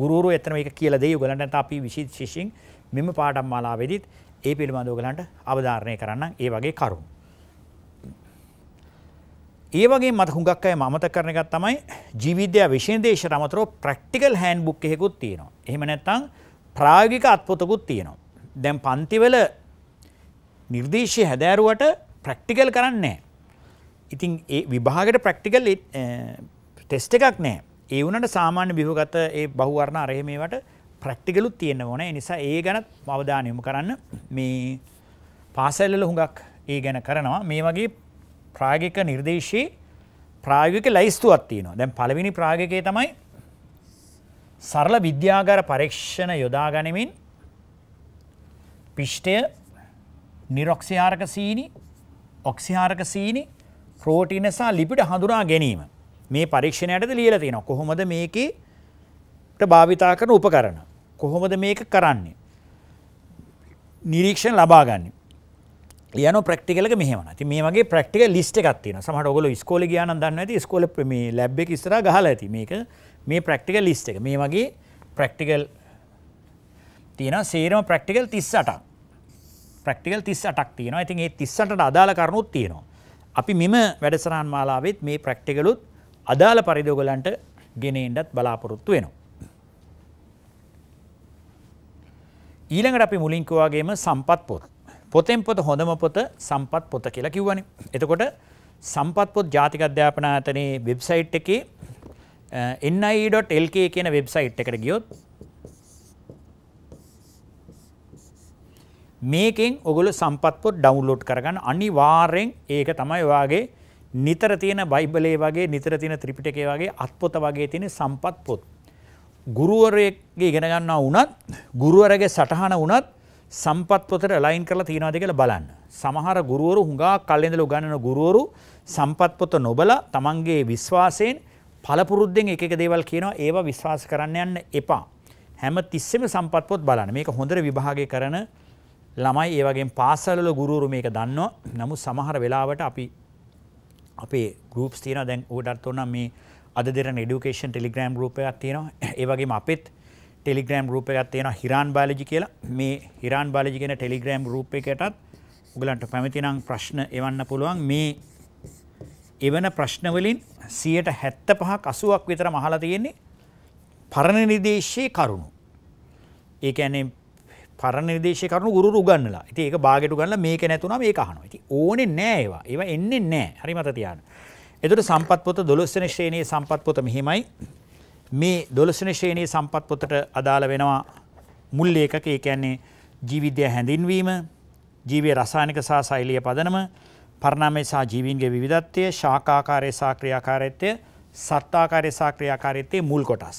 ගුරුවරු එතන මේක කියලා දෙයි ඔයගලන්ට අපි විශේෂ ශිෂ්‍යින් මෙම පාඩම් මාලාවේදීත් ඒ පිළිබඳව ඔයගලන්ට අවධාරණය කරන්න ඒ වගේ කරුණු. ඒ වගේ මට හුඟක් අය මතක කරන එකක් තමයි ජීවවිද්‍යා විෂයදේශයට අමතරව ප්‍රැක්ටිකල් හෑන්ඩ්බුක් එකකුත් තියෙනවා. එහෙම නැත්නම් ප්‍රායෝගික අත්පොතකුත් තියෙනවා. දැන් පන්තිවල නිර්දේශය හැදෑරුවට ප්‍රැක්ටිකල් කරන්නේ නැහැ. ඉතින් ඒ විභාගයට ප්‍රැක්ටිකල් ටෙස්ට් එකක් නැහැ. ඒ වුණට සාමාන්‍ය බිහුගත ඒ බහුවරණ අරහ මේවට ප්‍රක්ටිකලුත් තියෙන්න ඕන නිසා ඒ ගැනත් අවධානයමු කරන්න මේ පාසැල්ල හුඟක් ඒ ගැන කරනවා මේ වගේ ප්‍රාගික නිර්දේශයේ ප්‍රාගික ලයිස්තුවත් තියෙනවා දැන් පළවෙනි ප්‍රාගිකය තමයි සරල විද්‍යාගාර පරීක්ෂණ යොදා ගනිමින් පිෂ්ටය නිරොක්සිහාරක සීනි ඔක්සිහාරක සීනි ප්‍රෝටීන සහ ලිපිඩ හඳුනා ගැනීම මේ පරීක්ෂණයටද ලියලා තියෙනවා කොහොමද මේකට භාවිතා කරන උපකරණ කොහොමද මේක කරන්නේ නිරීක්ෂණ ලබා ගන්න ලියන ප්‍රක්ටිකලක මෙහෙම ඉතින් මේ වගේ ප්‍රක්ටිකල් ලිස්ට් එකක් තියෙනවා සමහර ඔයගොල්ලෝ ඉස්කෝලේ ගියා නම් දන්නවා ඇති ඉස්කෝලේ මේ ලැබ් එක ඉස්සරහා ගහලා ඇති මේක මේ ප්‍රක්ටිකල් ලිස්ට් එක මේ වගේ ප්‍රක්ටිකල් තියෙනවා සේරම ප්‍රක්ටිකල් 38ක් ප්‍රක්ටිකල් 38ක් තියෙනවා ඉතින් ඒ 38ට අදාළ කරුණුත් තියෙනවා අපි මෙම වැඩසටහන් මාලාවෙත් මේ ප්‍රක්ටිකලුත් අදාළ පරිදි ඔයගලන්ට ගෙනෙන්නත් බලාපොරොත්තු වෙනවා. ඊළඟට අපි මුලින් කිව්වාගේම සම්පත් පොත්. පොතෙන් පොත හොඳම පොත සම්පත් පොත කියලා කිව්වනේ. එතකොට සම්පත් පොත් ජාතික අධ්‍යාපන ආයතනයේ වෙබ්සයිට් එකේ ni.lk කියන වෙබ්සයිට් එකට ගියොත් මේකෙන් ඔගොල්ලෝ සම්පත් පොත් ඩවුන්ලෝඩ් කරගන්න අනිවාර්යෙන් ඒක තමයි ඔයාගේ නිතර තියෙන බයිබලේ වගේ නිතර තියෙන ත්‍රිපිටකේ වගේ අත්පොත වගේ තියෙන සම්පත් පොත්. ගුරුවරයෙක්ගේ ඉගෙන ගන්නවා වුණත් ගුරුවරගේ සටහන වුණත් සම්පත් පොතට ලයින් කරලා තියනවාද කියලා බලන්න. සමහර ගුරුවරු හුඟා කල් ඉඳලා උගන්වන ගුරුවරු සම්පත් පොත නොබලා තමන්ගේ විශ්වාසයෙන් පළපුරුද්දෙන් එක එක දේවල් කියනවා ඒවා විශ්වාස කරන්න යන්න එපා. හැම තිස්සෙම සම්පත් පොත් බලන්න. මේක හොඳට විභාගය කරන ළමයි ඒ වගේ පාසල්වල ගුරුවරු මේක දන්නවා. නමුත් සමහර වෙලාවට අපි අපේ ගරුප්ස් තියෙන දැන් ඕටත් ඕන මේ අද දෙරන ඩියුකේෂන් ටෙලිග්‍රම් රූපයක් තියෙනවා ඒවගේ අපත් ටෙලිග්‍රම් රූපයක් තියෙන හිරාන් බාලජි කියලා මේ හිරාන් බාලජිගෙන ටෙලිග්‍රම් රූප එකටත් උගලන්ට පැමතිනම් ප්‍රශ්න එවන්න පුළුවන් මේ එවන ප්‍රශ්නවලින් සියට හැත්ත පහක් අසුවක් විතර මහලා තියෙන්නේ පරණ නිදේශයේ කරුණු. ඒ ඇනේ පරණ නිදේශ කරුණු ගුරු උගන්නලා ඉතින් ඒක බාගෙට ගන්නලා මේක නැතුණා මේක අහනවා. ඉතින් ඕනේ නැහැ ඒවා. ඒවා එන්නේ නැහැ. හරි මත තියාගන්න. එතකොට සම්පත් පොත 12 වෙනි ශ්‍රේණියේ සම්පත් පොත මෙහිමයි. මේ 12 වෙනි ශ්‍රේණියේ සම්පත් පොතට අදාළ වෙනවා මුල් ඒකක ඒ කියන්නේ ජීවිද්‍ය හැඳින්වීම, ජීවීය රසායනික සහ සෛලීය පදනම, පරිණාමය සහ ජීවීන්ගේ විවිධත්වය, ශාකාකාරය සහ ක්‍රියාකාරීත්වය, සත්තාකාරය සහ ක්‍රියාකාරීත්වයේ මුල් කොටස්.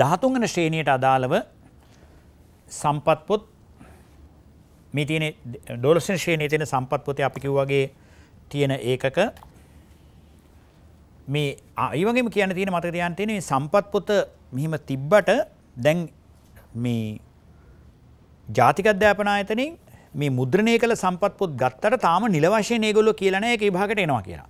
13 වෙනි ශ්‍රේණියට අදාළව සම්පත් පොත් මේ තියෙන ඩොලර්සන් ශ්‍රේණියේ තියෙන සම්පත් පොතේ අපි කිව්වාගේ තියෙන ඒකක මේ ඒ වගේම කියන්න තියෙන මතක තියාගන්න තියෙන මේ සම්පත් පොත මෙහිම තිබ්බට දැන් මේ ජාතික අධ්‍යාපන ආයතනයෙන් මේ මුද්‍රණය කළ සම්පත් පොත් ගත්තට තාම නිල වශයෙන් ඒගොල්ලෝ කියලා නැහැ ඒක විභාගයට එනවා කියලා.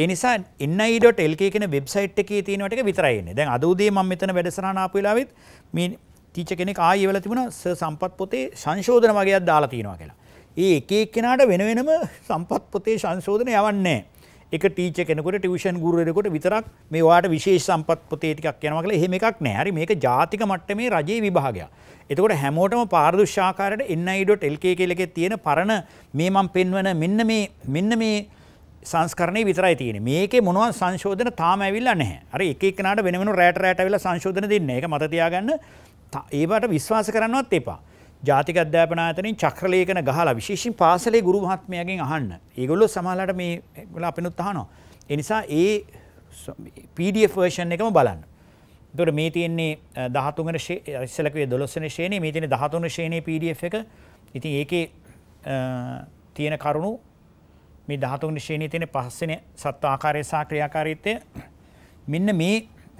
ඒ නිසා ni.lk e කියන වෙබ්සයිට් එකේ තියෙන ටික විතරයි එන්නේ. දැන් අද උදේ මම මෙතන වැඩසටහන ආපු වෙලාවෙත් මේ ටීච කෙනෙක් ආයෙ වෙලා තිබුණා සර් සම්පත් පොතේ සංශෝධන වගේක් දාලා තියෙනවා කියලා. ඒ එක එක්කෙනාට වෙන වෙනම සම්පත් පොතේ සංශෝධන යවන්නේ එක ටීච කෙනෙකුට ටියුෂන් ගුරුවරයෙකුට විතරක් මේ ඔයාට විශේෂ සම්පත් පොතේ ටිකක් යනවා කියලා එහෙම එකක් නෑ. හරි මේක ජාතික මට්ටමේ රජයේ විභාගයක්. එතකොට හැමෝටම පාරදෘශ්‍යාකාරයට ni.lk e කියලා එකේ තියෙන පරණ මේ මම පෙන්වන මෙන්න මේ මෙන්න මේ සංස්කරණය විතරයි තියෙන්නේ. මේකේ මොනවත් සංශෝධන තාම ඇවිල්ලා නැහැ. හරි එක එකනට වෙන වෙනම රැට රැට ඇවිල්ලා සංශෝධන දෙන්නේ. ඒක මත තියාගන්න ඒවට විශ්වාස කරන්නවත් එපා. ජාතික අධ්‍යාපනාතනින් චක්‍රලේකන ගහලා විශේෂින් පාසලේ ගුරු මහත්මයගෙන් අහන්න. ඒගොල්ලෝ සමහරලාට මේ වල අපිනුත් අහනවා. ඒ නිසා ඒ PDF version එකම බලන්න. එතකොට මේ තියෙන්නේ 13 වෙනි ඉස්සලකේ 12 වෙනි ශ්‍රේණිය මේ තියෙන්නේ 13 වෙනි ශ්‍රේණියේ PDF එක. ඉතින් ඒකේ තියෙන කරුණු මේ 13 වෙනි ශ්‍රේණියේ තියෙන පස්වෙනි සත්ව ආකාරය සහ ක්‍රියාකාරීත්වය මෙන්න මේ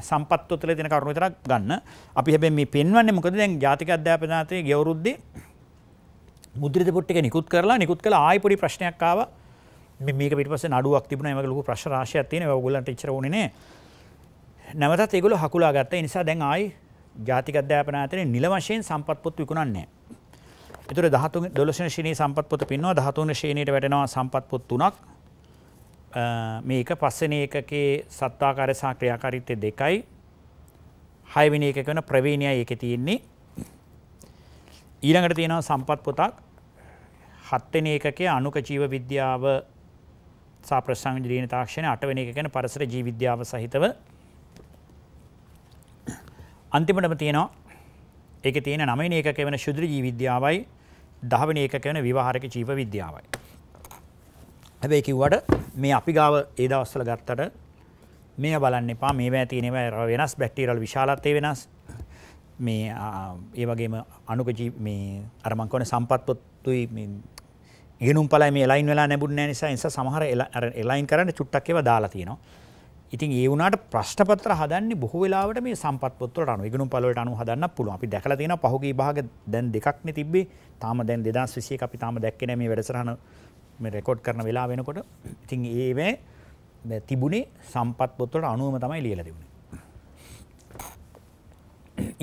සම්පත්ව තුළ තියෙන කරුණු විතරක් ගන්න. අපි හැබැයි මේ පෙන්වන්නේ මොකද දැන් ජාතික අධ්‍යාපනාතයේ ගෙවුරුද්දේ මුද්‍රිත පොට් එක නිකුත් කරලා නිකුත් කළා ආයි පොඩි ප්‍රශ්නයක් ආවා. මේ මේක පිටිපස්සේ නඩුවක් තිබුණා. මේක ලොකු ප්‍රශ්න රාශියක් තියෙනවා. ඔයගොල්ලන්ට ඉච්චර වුණේ නෑ. නැවතත් ඒගොල්ලෝ හකුලා ගත්තා. ඒ නිසා දැන් ආයි ජාතික අධ්‍යාපනාතයේ නිල වශයෙන් සම්පත් පොත් විකුණන්නේ නෑ. ඒතර 13 12 ශ්‍රේණියේ සම්පත් පොත පින්නවා 13 ශ්‍රේණියට වැටෙනවා සම්පත් පොත් තුනක් මේක පස්සන ඒකගේ සත්තාකාර සහ ක්‍රියාකාරීත්වය දෙකයි හයවෙනි එකක වෙන ප්‍රවීණය ඒකේ තියෙන්නේ ඊළඟට තියෙනවා සම්පත් පොතක් හත්වෙනි එකකේ අණුක ජීව විද්‍යාව සහ ප්‍රසංජීන තාක්ෂණය අටවෙනි එක ගැන පරිසර ජීව විද්‍යාව සහිතව අන්තිමටම තියෙනවා ඒකේ තියෙන නවවෙනි එකක වෙන ශුද්‍ර ජීව විද්‍යාවයි 10 වෙනි එකක වෙන විවහාරක ජීව විද්‍යාවයි හැබැයි කිව්වට මේ අපි ගාව ඒ දවස්වල ගත්තට මේ බලන්න එපා මේවා තියෙන ඒවා වෙනස් බැක්ටීරියල් විශාලත්වය වෙනස් මේ ඒ වගේම අණුක මේ අර මං කියන්නේ සම්පත් පොත්තුයි මේ ඉගෙනුම් පළයි මේ එලයින් වෙලා නැඹුන්නේ නැහැ නිසා ඒ නිසා සමහර අර එලයින් කරන්න චුට්ටක් ඒවා දාලා තියෙනවා. ඉතින් ඒ වුණාට ප්‍රශ්න පත්‍ර හදන්නේ බොහෝ වෙලාවට මේ සම්පත් පොත්වලට අනුව ඉගෙනුම් පළවලට අනුව හදන්නත් පුළුවන්. අපි දැකලා තියෙනවා පහුගිය භාග දැන් දෙකක්නේ තිබ්බේ. තාම දැන් 2021 අපි තාම දැක්කේ නැහැ මේ වැඩසටහන මේ රෙකෝඩ් කරන වෙලා වෙනකොට ඉතින් ඒ තිබුණේ සම්පත් පොත්වලට අනුවම තමයි ලියලා තිබුණේ.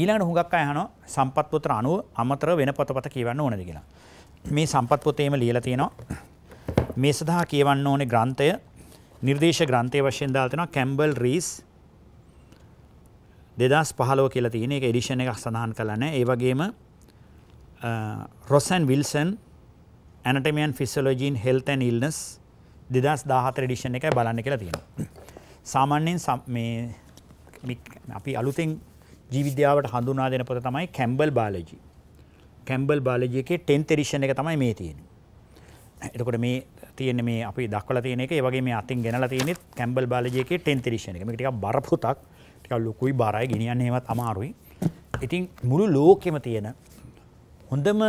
ඊළඟට හුඟක් අය අහනවා සම්පත් පොතට අනුව අමතර වෙන පොතපත කියවන්න ඕනද කියලා. මේ සම්පත් පොතේම ලියලා තියෙනවා මේ සඳහා කියවන්න ඕනේ ග්‍රන්ථය නිර්දේශ ග්‍රන්ථය වශයෙන් දාලා තියෙනවා කැම්බල් රීස් 2015 කියලා තියෙන එක එඩිෂන් එකක් සඳහන් කරලා නැහැ. ඒ වගේම Ross and Wilson 2019 Anatomy and Physiology in Health and Illness 2014 edition එකයි බලන්න කියලා තියෙනවා. සාමාන්‍යයෙන් මේ අපි අලුතෙන් ජීවිද්‍යාවට හඳුනා දෙන පොත තමයි Campbell Biology. Campbell Biology එකේ 10th edition එක තමයි මේ තියෙන්නේ. එතකොට මේ තියෙන්නේ මේ අපි දක්වලා තියෙන එක ඒ වගේ මේ අතින් ගෙනලා තියෙන්නේ Campbell Biology එකේ 10th edition එක. මේක ටිකක් බර පොතක්. ටිකක් ලොකුයි බරයි ගෙනියන්න එහෙමත් අමාරුයි. ඉතින් මුළු ලෝකෙම තියෙන හොඳම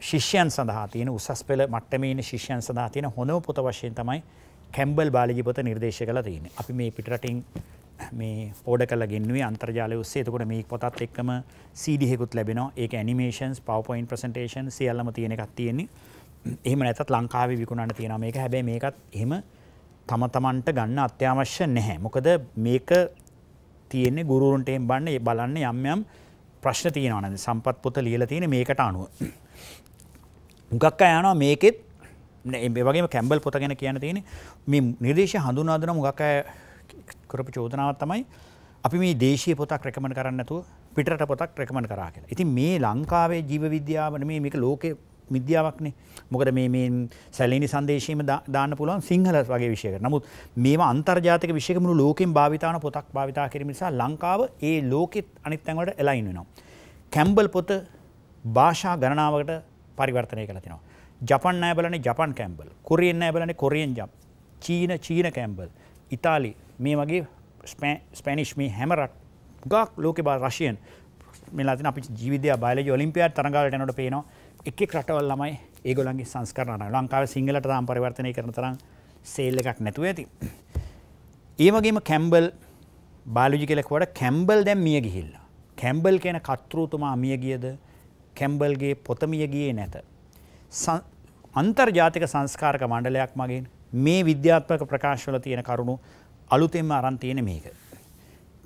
ශිෂ්‍යන් සඳහා තියෙන උසස් පෙළ මට්ටමේ ඉන්න ශිෂ්‍යන් සඳහා තියෙන හොඳම පොත වශයෙන් තමයි කැම්බල් බාලජි පොත නිර්දේශ කරලා තියෙන්නේ. අපි මේ පිටරටින් මේ පෝඩ කරලා ගෙන්නුවේ අන්තර්ජාලය ඔස්සේ. එතකොට මේ පොතත් එක්කම CD එකකුත් ලැබෙනවා. ඒක animations, PowerPoint presentation සියල්ලම තියෙන එකක් තියෙන්නේ. එහෙම නැත්නම් ලංකාවේ විකුණන්න තියෙනවා මේක. හැබැයි මේකත් එහෙම තම තමන්ට ගන්න අත්‍යවශ්‍ය නැහැ. මොකද මේක තියෙන්නේ ගුරුවරුන්ට එම් බලන්න යම් යම් ප්‍රශ්න තියෙනවා නේද? සම්පත් පොත ලියලා තියෙන්නේ මේකට අනුව. මුගක් අයනවා මේකෙත් වගේ කැම්බල් පොත ගැන කියන තියෙන මේ නිර්දේශ හඳුනාදන මුගක් අය කරපු චෝදනාවත් තමයි අපි මේ දේශය පොතක් රැකමට කරන්නතුව පිටට පොතක් රැකමට කරා කියලා ඉතින් මේ ලංකාවේ ජීව විද්‍යාවන මේ මේක ලෝකෙ විද්‍යාවක්නේ මොකද මේ සැලනි සන්දේශීම දාන්න පුළුවන් සිංහල වගේ විෂයක නමුත් මේම අන්තර්ජාතික විෂයකමුණු ලෝකෙන් භාවිතාන පොතක් භාවිතා කිරීම නිසා ලංකාව ඒ ලෝකෙත් අනිත් තැන්වලට එලයින් වෙනවා. කැම්බල් පොත භාෂා ගණනාවකට පරිවර්තනය කළ තිනවා. ජපන් අය බලන ජපන් කැම්බල් කොරියෙන් අය බලන කොරියෙන් ජම් චීන චීන කැම්බල් ඉතාලි මේ වගේ ස්පැනිෂ් මේ හැමරට ගක් ලෝක බා රශයෙන් මෙලාති අපි ජීවිද බල ොලිම්පියයා තරගලට නොට පේනවා එක රටවල් ළමයි ඒගොලන්ගේ සංස්කරන ලංකාව සිංහලට තාම් පරිවර්තනය කරන තරම් සේල්ල එකක් නැතුව ඇති. ඒමගේම කැම්බල් බාලජි කෙලෙක්වට කැම්බල් දැම් මිය ගිහිල්ලා. කැම්බල් කියන කතෘතුමා මිය ගියද කැම්බල්ගේ පොතමිය ගියේ නැත. අන්තර්ජාතික සංස්කාරක මණ්ඩලයක් මගින් මේ විද්‍යාත්මක ප්‍රකාශවල තියෙන කරුණු අලුතෙන්ම අරන් තියෙන මේක.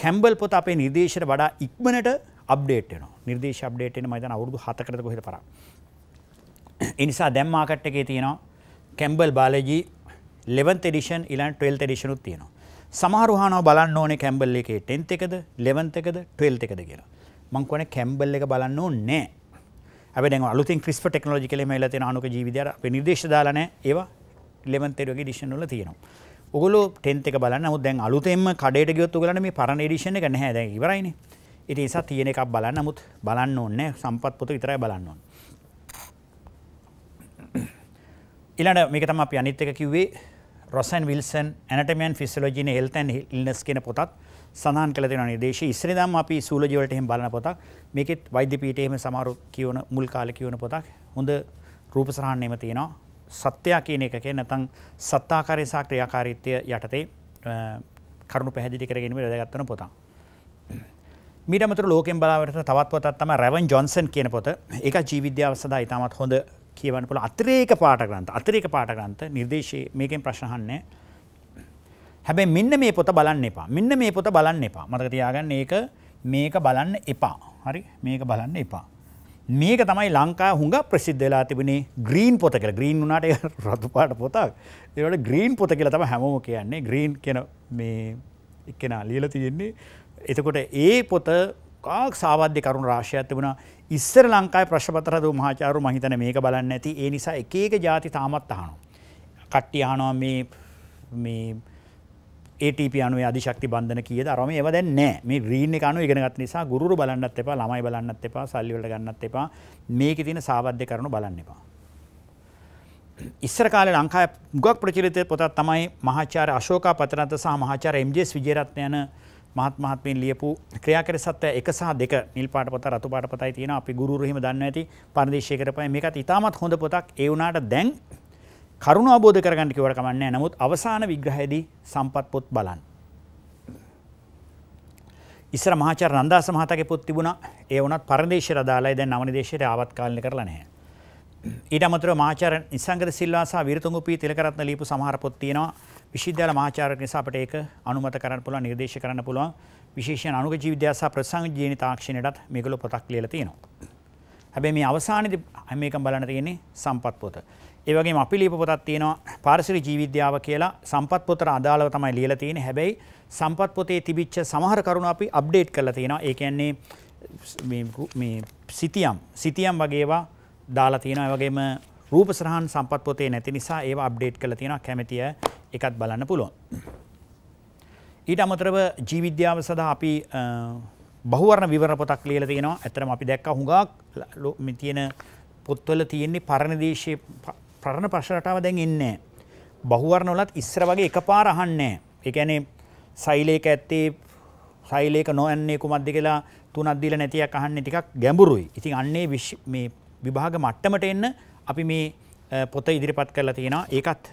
කැම්බල් පොත අපේ නිර්දේශයට වඩා ඉක්මනට අප්ඩේට් වෙනවා. නිර්දේශ අප්ඩේට් වෙන මම හිතන අවුරුදු 7කටද කොහෙද පරක්. ඒ නිසා දැන් මාකට් එකේ තියෙනවා කැම්බල් බයොලොජි 11th edition ඊළඟ 12th edition උත් තියෙනවා. සමහර වහනවා බලන්න ඕනේ කැම්බල් එකේ 10th එකද 11th එකද 12th එකද කියලා. මං කියන්නේ කැම්බල් එක බලන්න ඕනේ නැහැ. ඇ දැන් අලුතින් ක්‍රිස්ප ටෙක්නෝජි කලෙම ල තින අනුක ජීවිදර නිර්දේශ දාලන ඒවා ලෙමන්තෙරගේ ඩිෂනුල තියෙනවා ඔගොලු ටෙන්තක බලන්න මුත් දැන් අලුතෙම කඩට ගයොත්තු ගලන මේ පරණ ඩිෂණ එක නැහැ දැ ඉවරයින ඉති නිසා තියෙන එකක් බලන්න මුත් බලන්න ඕන්න සම්පත් පොතු විතරයි බලන්න ඕන්න ඉලට මේක තම අපි අනිත්තක කිව්වේ රොසන් විල්සන් ඇනටමයන් ෆිස්ලෝජීන හෙල්තැන් ඉල්නස් කියන පොතත් සඳහන් කළ තියෙන නිර්දේශය ඉස්සරදම් අපි සූලජි වලට එහෙම බලන පොතක් මේකෙත් වෛද්‍ය පීඨයේ එහෙම සමහර කියවන මුල් කාලේ කියවන පොතක් හොඳ රූප සරහන් එහෙම තියෙනවා සත්‍යය කියන එකකේ නැත්නම් සත්තාකාරය සහ ක්‍රියාකාරීත්වය යටතේ කරුණු පැහැදිලි කර ගැනීම වැදගත් වෙන පොතක් මීට අමතරව ලෝකෙන් බලාවට තවත් පොතක් තමයි රැවන් ජොන්සන් කියන පොත ඒක ජීවිද්‍යාව සඳහා ඉතාමත් හොඳ කියවන්න පුළුවන් අතිරේක පාඨ ග්‍රන්ථ අතිරේක පාඨ ග්‍රන්ථ නිර්දේශයේ මේකෙන් ප්‍රශ්න අහන්නේ හැබැ මෙන්න මේ පොත බලන්න එපා මෙන්න මේ පොත බලන්න එපා මතක තියාගන්න ඒක මේක බලන්න එපා හරි මේක බලන්න එපා. මේක තමයි ලංකා හුඟ ප්‍රසිද්ධලා තිබනේ ග්‍රීන් පොත කියල ග්‍රීන් වුනාට රතුපාට පොතක් ඒවට ග්‍රීන් පොත කියල තම හැමෝ කියන්නේ ග්‍රීන් කියන මේ එක්කෙනා ලියල තියෙන්නේ එතකොට ඒ පොත කාක් සාවාධ්‍ය කරුණු රාශයත් තිබුණ ඉස්සර ලංකායි ප්‍රශ්පතරද මහාචාරු මහිතන මේක බලන්න ඇති ඒ නිසා එකක ජාති තාමත් අහනු. කට්ටි ආනවා මේ ATP අනුවේ අධිශක්ති බන්ධන කීයද අරම ඒවා දැන් නැහැ. මේ රීන් එක අනුව ඉගෙන ගන්න නිසා ගුරුරු බලන්නත් එපා, ළමයි බලන්නත් එපා, සල්ලි වලට ගන්නත් එපා. මේකේ තියෙන සාවද්‍ය කරුණු බලන්න එපා. ඉස්සර කාලේ ලංකාවේ මුගක් ප්‍රචලිත පොතක් තමයි මහාචාර්ය අශෝක පතරන්ත සහ මහාචාර්ය එම්.ජේ. විජේරත්න යන මහත් මහත්මීන් ලියපු ක්‍රියාකර සත්‍ය එක සහ දෙක නිල් පාට පොත රතු පාට පොතයි තියෙනවා අපි ගුරුරු එහෙම දන්නවා ඇති පරිදේශය කරපයි මේකත් ඉතාමත් හොඳ පොතක් ඒ වුණාට දැන් කරුණ අබෝධ කරගන්නට කිවට කමන්නේ නමුත් අවසාන විග්‍රහයේදී සම්පත් පොත් බලන්න. ඉස්සර මහාචාර්ය නන්දාස මහතාගේ පොත් තිබුණා. ඒ වුණත් පරදේශයට අදාළයි දැන් නවන දේශයට ආවත් කාලෙ කරලා නැහැ. ඊට අමතරව මහාචාර්ය නිසංගත සිල්වා සහ විරතුංගපී තිලකරත්න ලියපු සමහර පොත් තියෙනවා. විශ්වවිද්‍යාල මහාචාර්ය නිසා අපිට ඒක අනුමත කරන්න පුළුවන්, නිර්දේශ කරන්න පුළුවන්. විශේෂයෙන් අනුග ජීවිද්‍යාව සහ ප්‍රසංග ජීවන තාක්ෂණයටත් මේගොල්ලෝ පොතක් ලියලා තියෙනවා. හැබැයි මේ අවසානයේදී මේකම බලන්න තියෙන්නේ සම්පත් පොත. ඒවගේ අපි ලිප පොතත් තියෙනවා පාරිසරි ජීවිද්‍යාව කියලා සම්පත් පොතට අදාළව තමයි ලියලා තියෙන්නේ. හැබැයි සම්පත් පොතේ තිබිච්ච සමහර කරුණු අපි අප්ඩේට් කරලා තියෙනවා. ඒ කියන්නේ මේ මේ සිතියම් සිතියම් වගේ ඒවා දාලා තියෙනවා. ඒ වගේම රූපසරහන් සම්පත් පොතේ නැති නිසා ඒවා අප්ඩේට් කරලා තියෙනවා. කැමැතිය එකත් බලන්න පුළුවන්. ඊට අමතරව ජීවිද්‍යාව සඳහා අපි බහුවර්ණ විවරණ පොතක් ලියලා තියෙනවා. ඇත්තටම අපි දැක්කා හුඟක් තියෙන පොත්වල තියෙන්නේ පරණ දේශයේ ප්‍රරණ ප්‍රශ්න රටාව දැන් එන්නේ බහුවර්ණවලත් ඉස්සර වගේ එකපාර අහන්නේ ඒ කියන්නේ සෛලේක ඇත්තේ සෛලේක නොයන්නේ කුමක්ද කියලා තුනක් දීලා නැතියක් අහන්නේ ටිකක් ගැඹුරුයි. ඉතින් අන්නේ මේ විභාග මට්ටමට එන්න අපි මේ පොත ඉදිරිපත් කරලා තියෙනවා. ඒකත්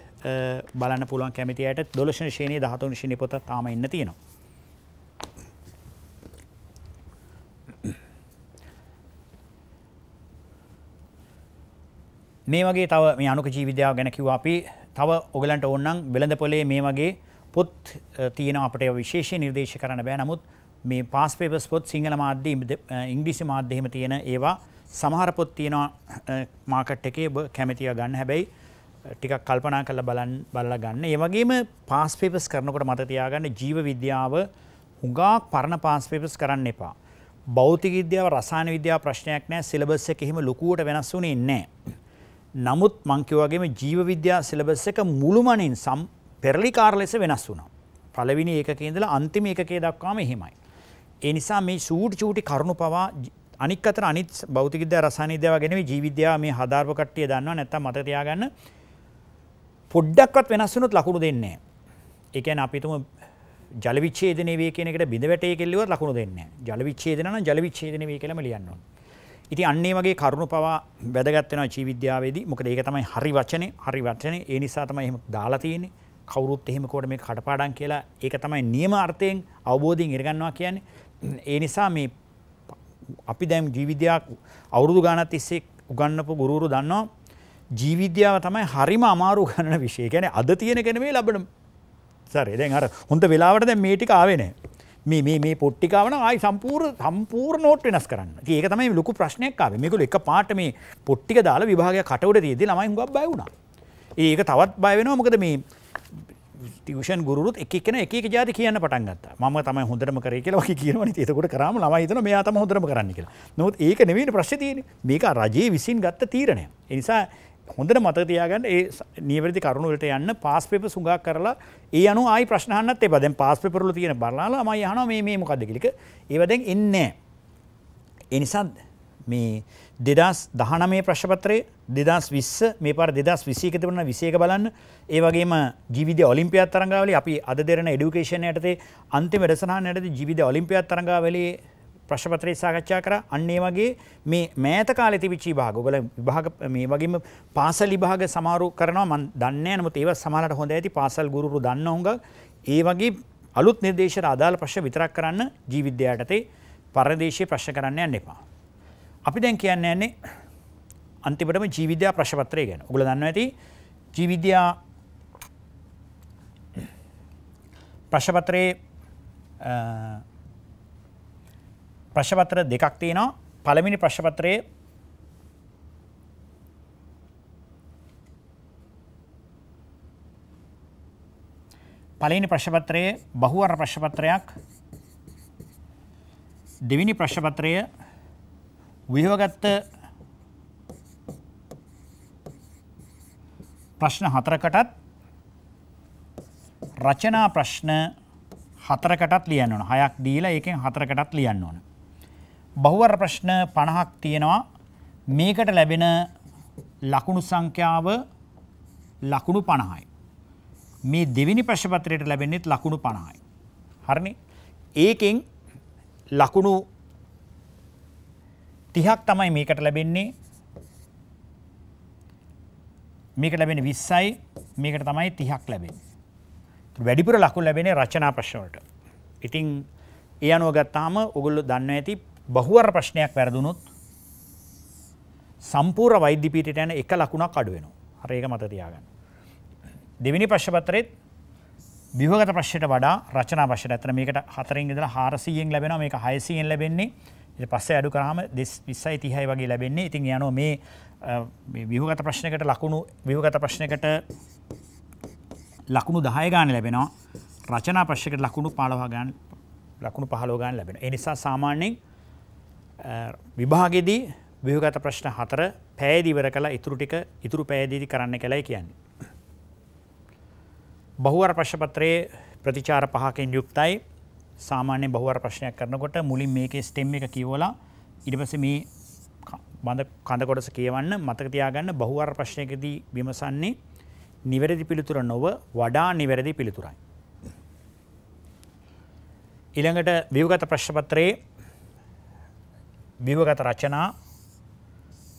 බලන්න පුළුවන් කැමති අයට 12 ශ්‍රේණිය 13 ශ්‍රේණිය පොත තාම ඉන්න තියෙනවා. මේ වගේ තව මේ අනුක ජීවිද්‍යාව ගැන කිව්වා අපි තව ඔයගලන්ට ඕනනම් වෙළඳපොලේ මේ වගේ පොත් තියෙනවා අපිට විශේෂයෙන් නිර්දේශ කරන්න බෑ නමුත් මේ පාස් පේපර්ස් පොත් සිංහල මාධ්‍ය ඉංග්‍රීසි මාධ්‍යෙම තියෙන ඒවා සමහර පොත් තියෙනවා මාකට් එකේ ඔබ කැමතිව ගන්න හැබැයි ටිකක් කල්පනා කරලා බලන් බලලා ගන්න. ඒ වගේම පාස් පේපර්ස් කරනකොට මතක තියාගන්න ජීව විද්‍යාව හුඟක් පරණ පාස් පේපර්ස් කරන්න එපා. භෞතික විද්‍යාව රසායන විද්‍යාව ප්‍රශ්නයක් නෑ සිලබස් එකේ එහෙම ලොකුවට වෙනස් වුණේ නැහැ. නමුත් මං කිව්වාගේම ජීව විද්‍යා සිලබස් එක මුළුමනින් සම් පෙරලිකාර ලෙස වෙනස් වුණා. පළවෙනි ඒකකේ ඉඳලා අන්තිම ඒකකේ දක්වාම එහෙමයි. ඒ නිසා මේ සූටි චූටි කරුණු පවා අනික් අතර අනිත් භෞතික විද්‍යාව රසායන විද්‍යාව වගේ නෙවෙයි ජීව විද්‍යාව මේ හදාarp කට්ටිය දන්නවා නැත්තම් මතක තියාගන්න පොඩ්ඩක්වත් වෙනස් වුණොත් ලකුණු දෙන්නේ නැහැ. ඒ කියන්නේ අපි තුමු ජල විච්ඡේදනයේ වේ කියන එකට බිඳ වැටේ කියලා ලකුණු දෙන්නේ නැහැ. ජල විච්ඡේදන නම් ජල විච්ඡේදනයේ වේ කියලාම ලියන්න ඕනේ. ඉති අන්නේ වගේ කරුණු පවා වැදගත්වෙන ජීවිද්‍යාවේදී මොකද ඒක තමයි හරි වචන හරි වචන ඒ නිසා තමයි එහෙම දාලා තියෙන්නේ කවුරුත් එහෙම කොට මේ කටපාඩම් කියලා ඒක තමයි නියම අර්ථයෙන් අවබෝධයෙන් ඉරගන්නවා කියන්නේ ඒ නිසා මේ අපි දැන් ජීවිද්‍යාවක් අවුරුදු ගානක් තිස්සේ උගන්වපු ගුරුවරු දන්නවා ජීවිද්‍යාව තමයි හරිම අමාරු ගන්න විශේෂ. කියන්නේ අද තියෙන කෙනෙමේ ලැබෙන. සරේ දැන් අර හොඳ වෙලාවට දැන් මේ ටික ආවේ නැහැ. මේ පොට්ටිකාවන ආයි සම්පූර් සම්පූර් නෝට් වෙනස් කරන්න ඒක තමයි ලොකු ප්‍රශ්නයක්කාව මේකුල එක පාට මේ පොට්ටික දාලා විභාග කටවට තියද ළමයි හුඟක් බය වුණා ඒක තවත් බය වෙනවා මොකද මේ ටිෂන් ගුරුත් එක කෙන එක ජාති කියන්න පටන්ගත් ම තම හොඳරම කර කියලා කියනවන තකොට කරම ලමයිතන මෙයා තම හොඳරම කරන්න කියලා නොත් ඒක නෙවට ප්‍රශ්තියන මේක රජයේ විසින් ගත්ත තීරණය එනිසා හොඳට මත තියාගන්න ඒ නිවැරදි කරුණුවලට යන්න පාස්පෙප සුඟක් කරලා ඒ අනු ආයි ප්‍රශ්නහන්නත් එ පදැන් පාස්පෙපරල තියෙන බරලා මයි යන මේ මොකක්දකිලික ඒවදැන් එන්නේ. එනිසාත් මේ දෙදස් දහනමේ ප්‍රශ්පත්‍රයේ දෙදස් විස්ස මේ පර දෙදස් විසේකත වන විසේක බලන්න ඒවගේම ජීවිද ඔලිම්පියත් තරංගාවලි අපි අද දෙරන එඩිකේෂන් යටතේ අන්තිම වැඩසහ නැති ජීවිද ඔලිම්පියත් තරංගාවලේ ප්‍රශ්පත්‍රය සාකච්ඡා කර අන්නේ වගේ මේ මෑත කාලෙ තිබිච්චි භාග ඔගල විභාග මේ වගේම පාසල් විභාග සමහරු කරනවා මන් දන්නේ නමුත් ඒව සමහරට හොඳ ඇති පාසල් ගුරුරු දන්න උංග ඒ වගේ අලුත් නිර්දේශයට අදාළ ප්‍රශ්න විතරක් කරන්න ජීවිද්‍යාටතේ පරදේශයේ ප්‍රශ්න කරන්න යන්න එපා. අපි දැන් කියන්න යන්නේ අන්තිමටම ජීවිද්‍යා ප්‍රශ්පත්‍රය ගැන. ඔගල දන්න ඇති ජීවිද්‍යා ප්‍රශ්පත්‍රයේ ප්‍රශ්පත්‍ර දෙකක් තියෙනවා පළමිනි ප්‍රශ්පත්‍රයේ පළවෙනි ප්‍රශ්පත්‍රයේ බහුවර්ණ ප්‍රශ්පත්‍රයක් දෙවෙනි ප්‍රශ්පත්‍රය විහිවගත්ත ප්‍රශ්න හතරකටත් රචනා ප්‍රශ්න හතරකටත් ලියන්න ඕන. හයක් දීලා ඒකෙන් හතරකටත් ලියන්න ඕන. බහුවර ප්‍රශ්න 50ක් තියෙනවා. මේකට ලැබෙන ලකුණු සංඛ්‍යාව ලකුණු 50යි. මේ දෙවෙනි ප්‍රශ්න පත්‍රයට ලැබෙන්නේත් ලකුණු 50යි. හරිනේ? ඒකෙන් ලකුණු 30ක් තමයි මේකට ලැබෙන්නේ. මේකට ලැබෙන 20යි මේකට තමයි 30ක් ලැබෙන්නේ. වැඩිපුර ලකුණු ලැබෙන්නේ රචනා ප්‍රශ්න වලට. ඉතින් ඒ අනුව ගත්තාම ඔගොල්ලෝ දන්නවා ඇති බහුවර ප්‍රශ්නයක් වැරදුනොත් සම්පූර්ණ වෛද්‍ය පීඨයට යන එක ලකුණක් අඩු වෙනවා. හරි ඒක මත තියාගන්න. දෙවෙනි ප්‍රශ්නපත්‍රෙත් විභගත ප්‍රශ්නයට වඩා රචනා ප්‍රශ්නයට අතන මේකට 4න් ඉඳලා 400න් ලැබෙනවා මේක 600න් ලැබෙන්නේ. ඊට පස්සේ අඩු කරාම 20යි 30යි වගේ ලැබෙන්නේ. ඉතින් යනවා මේ විභගත ප්‍රශ්නයකට ලකුණු විභගත ප්‍රශ්නයකට ලකුණු 10 ගන්න ලැබෙනවා. රචනා ප්‍රශ්නයකට ලකුණු 15 ගන්න ලකුණු 15 ගන්න ලැබෙනවා. ඒ නිසා සාමාන්‍යයෙන් විභාගෙදී විවගත ප්‍රශ්න හතර පෑදිවර කළ ඉතුරු ටික ඉතුරු පෑදීදි කරන්න කළයි කියන්නේ. බහුවර ප්‍රශ්පත්‍රයේ ප්‍රතිචාර පහකින් යුක්තයි සාමාන්‍ය බහුවර ප්‍රශ්නයක් කරනකොට මුලින් මේකේ ස්ටෙම් එක කියවලා ඊට පස්සේ මේ බඳ කඳ කොටස කියවන්න මතක තියාගන්න බහුවර ප්‍රශ්නයකදී විමසන්නේ නිවැරදි පිළිතුර නොව වඩා නිවැරදි පිළිතුරයි. ඊළඟට ව්‍යුහගත ප්‍රශ්නපත්‍රයේ ව්‍යවගත රචනා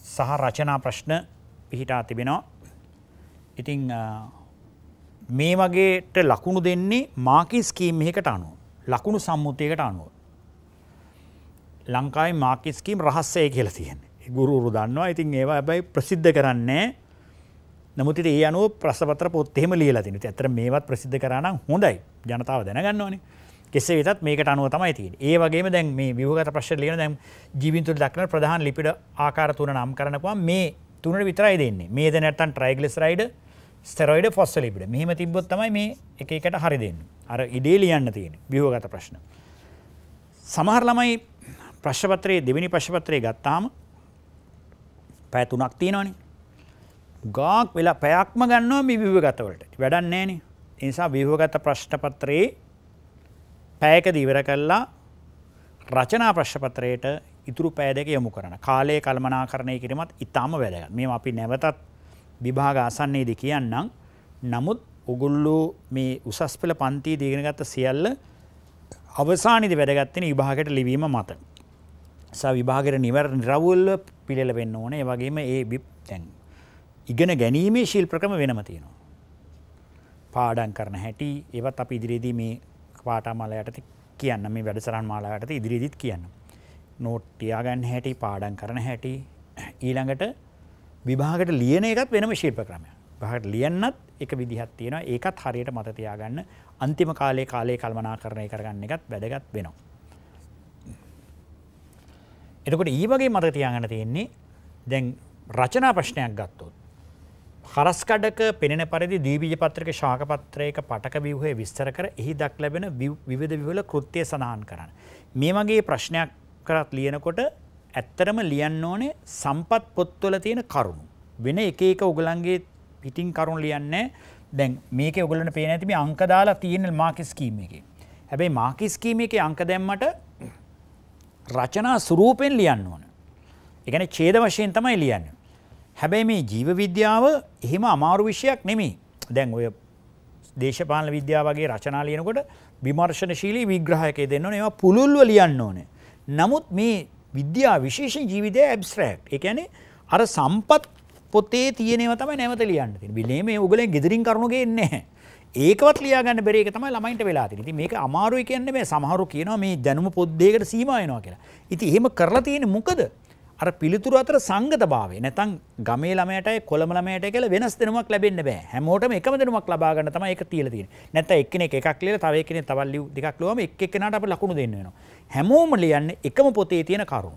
සහ රචනා ප්‍රශ්න පිහිටා තිබෙනවා. ඉතිං මේ වගේට ලකුණු දෙන්නේ මාකී ස්කීම් එකට අනුව. ලකුණු සම්මුතියකට අනුව. ලංකායි මාකිස්කීම් රහස්සය කියල තියෙන ගුරුරු දන්නවා ඉතින් ඒවා ඇබයි ප්‍රසිද්ධ කරන්නේ නමුති ඒ අනුව ප්‍රසපත්‍ර පොත්තෙම ලියලා තින ඇතර මේවත් ප්‍රසිද්ධ කරන්න හොඳයි ජනතාව දැනගන්නවනේ කෙසේ වෙතත් මේකට අනුව තමයි තියෙන. ඒ වගේම දැන් මේ විභාගත ප්‍රශ්න ලියන දැන් ජීවීන් තුළ දක්වන ප්‍රධාන ලිපිඩ ආකාර තුන නම් කරනකොට මේ තුනට විතරයි දෙන්නේ. මේද නැත්තම් ට්‍රයිග්ලිසරයිඩ්, ස්ටෙරොයිඩ්, ෆොස්ෆොලිපිඩ්. මෙහෙම තිබ්බොත් තමයි මේ එක එකට හරි දෙන්නේ. අර ඉඩේ ලියන්න තියෙන්නේ විභාගත ප්‍රශ්න. සමහර ළමයි ප්‍රශ්න පත්‍රයේ දෙවෙනි ප්‍රශ්න පත්‍රයේ ගත්තාම පැය තුනක් තියෙනවනේ. ගාක් වෙලා පැයක්ම ගන්නවා මේ විභාගත වලට. වැඩක් නැහැ නේ. ඒ නිසා විභාගත ප්‍රශ්න පත්‍රයේ පැයකද ඉවර කල්ලා රචනා ප්‍රශ්පත්‍රයට ඉතුරු පෑදක යොමු කරන කාලය කල්මනාකරණය කිරීමත් ඉතාම වැදග මේ අපි නැවතත් විභාග අසන්නේද කියන්නම් නමුත් ඔගුල්ලු මේ උසස් පෙළ පන්තිී දීගෙනගත්ත සියල්ල අවසානිද වැඩගත්තෙන විභාගට ලිවීම මත. ස විභාගර නිවර නිරවුල්ල පිළිල වෙන්න ඕනේ වගේම ඒ බිප් තැන්. ඉගෙන ගැනීමේ ශිල්ප්‍රකම වෙනම තියෙනවා. පාඩන් කරන හැටි ඒවත් අප ඉදිරියේදී මේ පාටාමාලයටට කියන්න මේ වැඩසරන් මාලායටට ඉදිරිදිත් කියන්න. නෝට්ටියයාගන්න හැටි පාඩන් කරන හැටි ඊළඟට විභාගට ලියන එකත් වෙනම ශිල්ප ක්‍රමය පහට ලියන්නත් එක විදිහත් තියෙන ඒකත් හරියට මතතියාගන්න අන්තිම කාලේ කාලේ කල්මනා කරණය කරගන්න එකත් වැඩගත් වෙනවා. එතකොට ඒ වගේ මතතියාගන්න තියෙන්නේ දැන් රචනා ප්‍රශ්නයක් ගත්තොත් හරස්කඩක පෙනෙන පරිදි දීවිජ පත්‍රක ශාකපත්‍රයක පටක විවහය විස්තර කර එහි දක් ලැබෙන විවිධ විහල කෘත්තිය සඳහන් කරන්න. මේ මගේ ප්‍රශ්නයක් කරත් ලියනකොට ඇත්තරම ලියන්න ඕනේ සම්පත් පොත්වල තියෙන කරුණු. වෙන එක එක උගලන්ගේ පිටින් කරුණු ලියන්න දැන් මේක ඔගලන පේන ඇතිම අංකදාලා තියෙන මාකිස්කීම එක. හැබැයි මාකිස්කීම එක අංක දැම්මට රචනා සුරූපෙන් ලියන්න ඕන. එකන චේද වශයෙන් තමයි ලියන්න. හැබැයි මේ ජීව විද්‍යාව එහෙම අමාරු විෂයක් නෙමේ. දැන් ඔය දේශපාලන විද්‍යාව වගේ රචනා ලියනකොට විමර්ශනශීලී විග්‍රහයක දෙන්න ඕනේ. ඒවා පුළුල්ව ලියන්න ඕනේ. නමුත් මේ විද්‍යාව විශේෂයෙන් ජීවිතය ඇබ්ස්ට්‍රැක්ට්. ඒ කියන්නේ අර සම්පත් පොතේ තියෙනව තමයි නැවත ලියන්න තියෙන්නේ. බිලේ මේ උගලෙන් gedirin කරුණු ගේන්නේ නැහැ. ඒකවත් ලියාගන්න බැරි එක තමයි ළමයින්ට වෙලා තියෙන්නේ. ඉතින් මේක අමාරුයි කියන්නේ මේ සමහරු කියනවා මේ දැනුම පොත් දෙයකට සීමා වෙනවා කියලා. ඉතින් එහෙම කරලා තියෙන්නේ මොකද? අර පිළිතුරු අතර සංගත භාවය නැතන් ගමේ ළමයටයි කොළම ළමයට කියලා වෙනස් දෙනුමක් ලැබෙන්න බෑ. හැමෝටම එකම දෙනුමක් ලබා ගන්න තමයි ඒක තියලා තියෙන්නේ. නැත්නම් එක්කෙනෙක් එකක් ලියලා තව එක්කෙනෙක් තවත් ලියු දෙකක් ලියුවම එක් එක්කෙනාට අපිට ලකුණු දෙන්න වෙනවා. හැමෝම ලියන්නේ එකම පොතේ තියෙන කරුණු.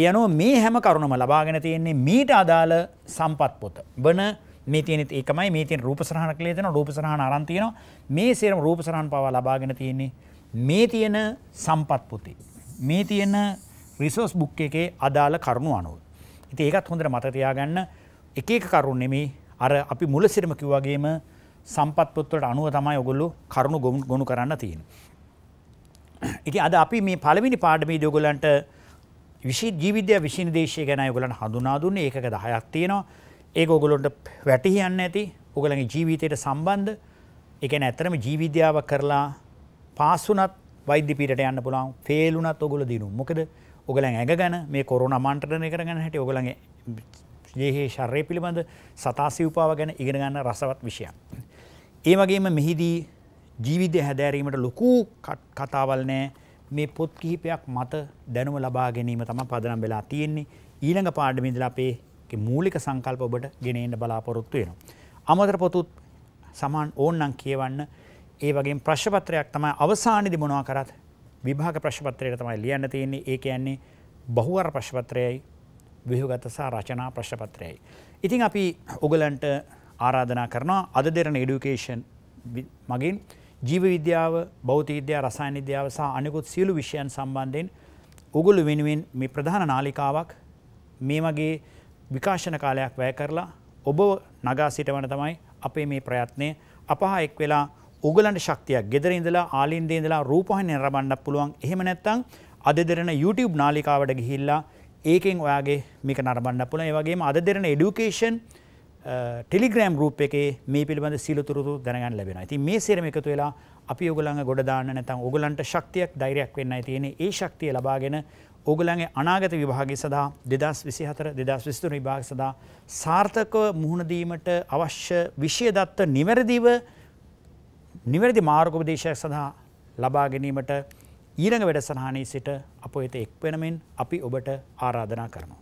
ඒ අනුව මේ හැම කරුණම ලබාගෙන තියෙන්නේ මීට අදාළ සම්පත් පොත. බන මේ තියෙන ඒකමයි මේ තියෙන රූපසරහන කියලා දෙනවා. රූපසරහන අරන් තියෙනවා. මේ සියරම රූපසරහන් පවා ලබාගෙන තියෙන්නේ මේ තියෙන සම්පත් පොතේ. මේ තියෙන රිසෝස් බුක් එකේ අදාළ කරුණු අනුව. ඉති ඒකත් හොඳට මතතියාගන්න එක එක කරුණ නෙමේ අර අපි මුල සිරම කිව්වගේම සම්පත්පොත්වලට අනුව තමයි ඔගොල්ලු කරුණු ගොුණු කරන්න තියෙන. ඉති අද අපි මේ පළමිනි පාඩමී දොගලන්ට විශි ජීවිද්‍ය විශිනිදේශය ගැන ගොලන් හඳුනා දුන්න ඒක දහයක් තියෙනවා ඒ ඔගොලොන්ට වැටිහියන්න ඇති ඔගලගේ ජීවිතයට සම්බන්ධ එකන ඇතරම ජීවිද්‍යාව කරලා පාසුනත් වෛද්‍යපිට යන්න පුළන් ෆේලුනත් ඔගොල දිනු මොකද ඔගලන් ඇග ගැන මේ කොරුණ මන්ටරණය කරගන්න හැට ඔගලගේ ජෙහේ ශර්ය පිළිබඳ සතාසිවපාව ගැන ඉගෙනගන්න රසවත් විෂයන්. ඒමගේම මෙහිදී ජීවිදය හැදෑරීමට ලොකු කතාවල් නෑ මේ පොත් කිහිපයක් මත දැනුම ලබා ගැනීම තම පදනම් වෙලා තියෙන්නේ ඊළඟ පාඩමිදල අපේ මූලික සංකල්ප ඔබට ගෙනෙන්ට බලාපොරොත්තු වෙන. අමතර පොතුත් සමාන් ඕන්නන් කියවන්න ඒ වගේ ප්‍රශ්පත්‍රයක් තමයි අවසානිදි මොනවා කරත් විභාග ප්‍රශ්පත්‍රයට තමයි ලියන්න තියෙන්නේ ඒ කියන්නේ බහුවර ප්‍රශ්පත්‍රයයි විහුගත සහ රචනා ප්‍රශ්පත්‍රයයි. ඉතින් අපි ඔගලන්ට ආරාධනා කරනවා අද දෙරන එඩුකේෂන් මගින් ජීව විද්‍යාව බෞති විද්‍යා රසායන විද්‍යාව සහ අනෙකුත් සියලු විෂයන් සම්බන්ධයෙන් ඔගොලු වෙනුවෙන් මේ ප්‍රධාන නාලිකාවක් මේ වගේ විකාශන කාලයක් වැය කරලා ඔබ නගා සිටවන තමයි අපේ මේ ප්‍රයත්නය අපහා එක් වෙලා උගලන්ට ශක්තියක් ගෙදර ඉඳලා ආලින්දේ ඉඳලා රූපහිනේ රබන්න පුළුවන්. එහෙම නැත්නම් අද දෙරෙන YouTube නාලිකාවට ගිහිල්ලා ඒකෙන් ඔයාගේ මේක නරඹන්න පුළුවන්. ඒ වගේම අද දෙරෙන এডুকেෂන් ටෙලිග්‍රෑම් ගෲප් එකේ මේ පිළිබඳ සීලතුරුතු දැනගන්න ලැබෙනවා. ඉතින් මේ සේරම එකතු වෙලා අපි ඔයගලඟ ගොඩ දාන්න නැත්නම් ඔයගලන්ට ශක්තියක් ධෛර්යයක් වෙන්නයි තියෙන්නේ. ඒ ශක්තිය ලබාගෙන ඔගලන්ගේ අනාගත විභාගය සඳහා දෙදස් විසිහතර දෙදස් විස්තුන විභාග සඳහා සාර්ථකව මුහුණදීමට අවශ්‍ය විෂය දත්ත නිවැරදිව නිවැරදි මාර්ගෝපදේශයක් සඳහා ලබා ගැනීමට ඊළඟ වැඩසහනී සිට අප වෙත එක් වෙනමෙන් අපි ඔබට ආරාධනා කරනවා.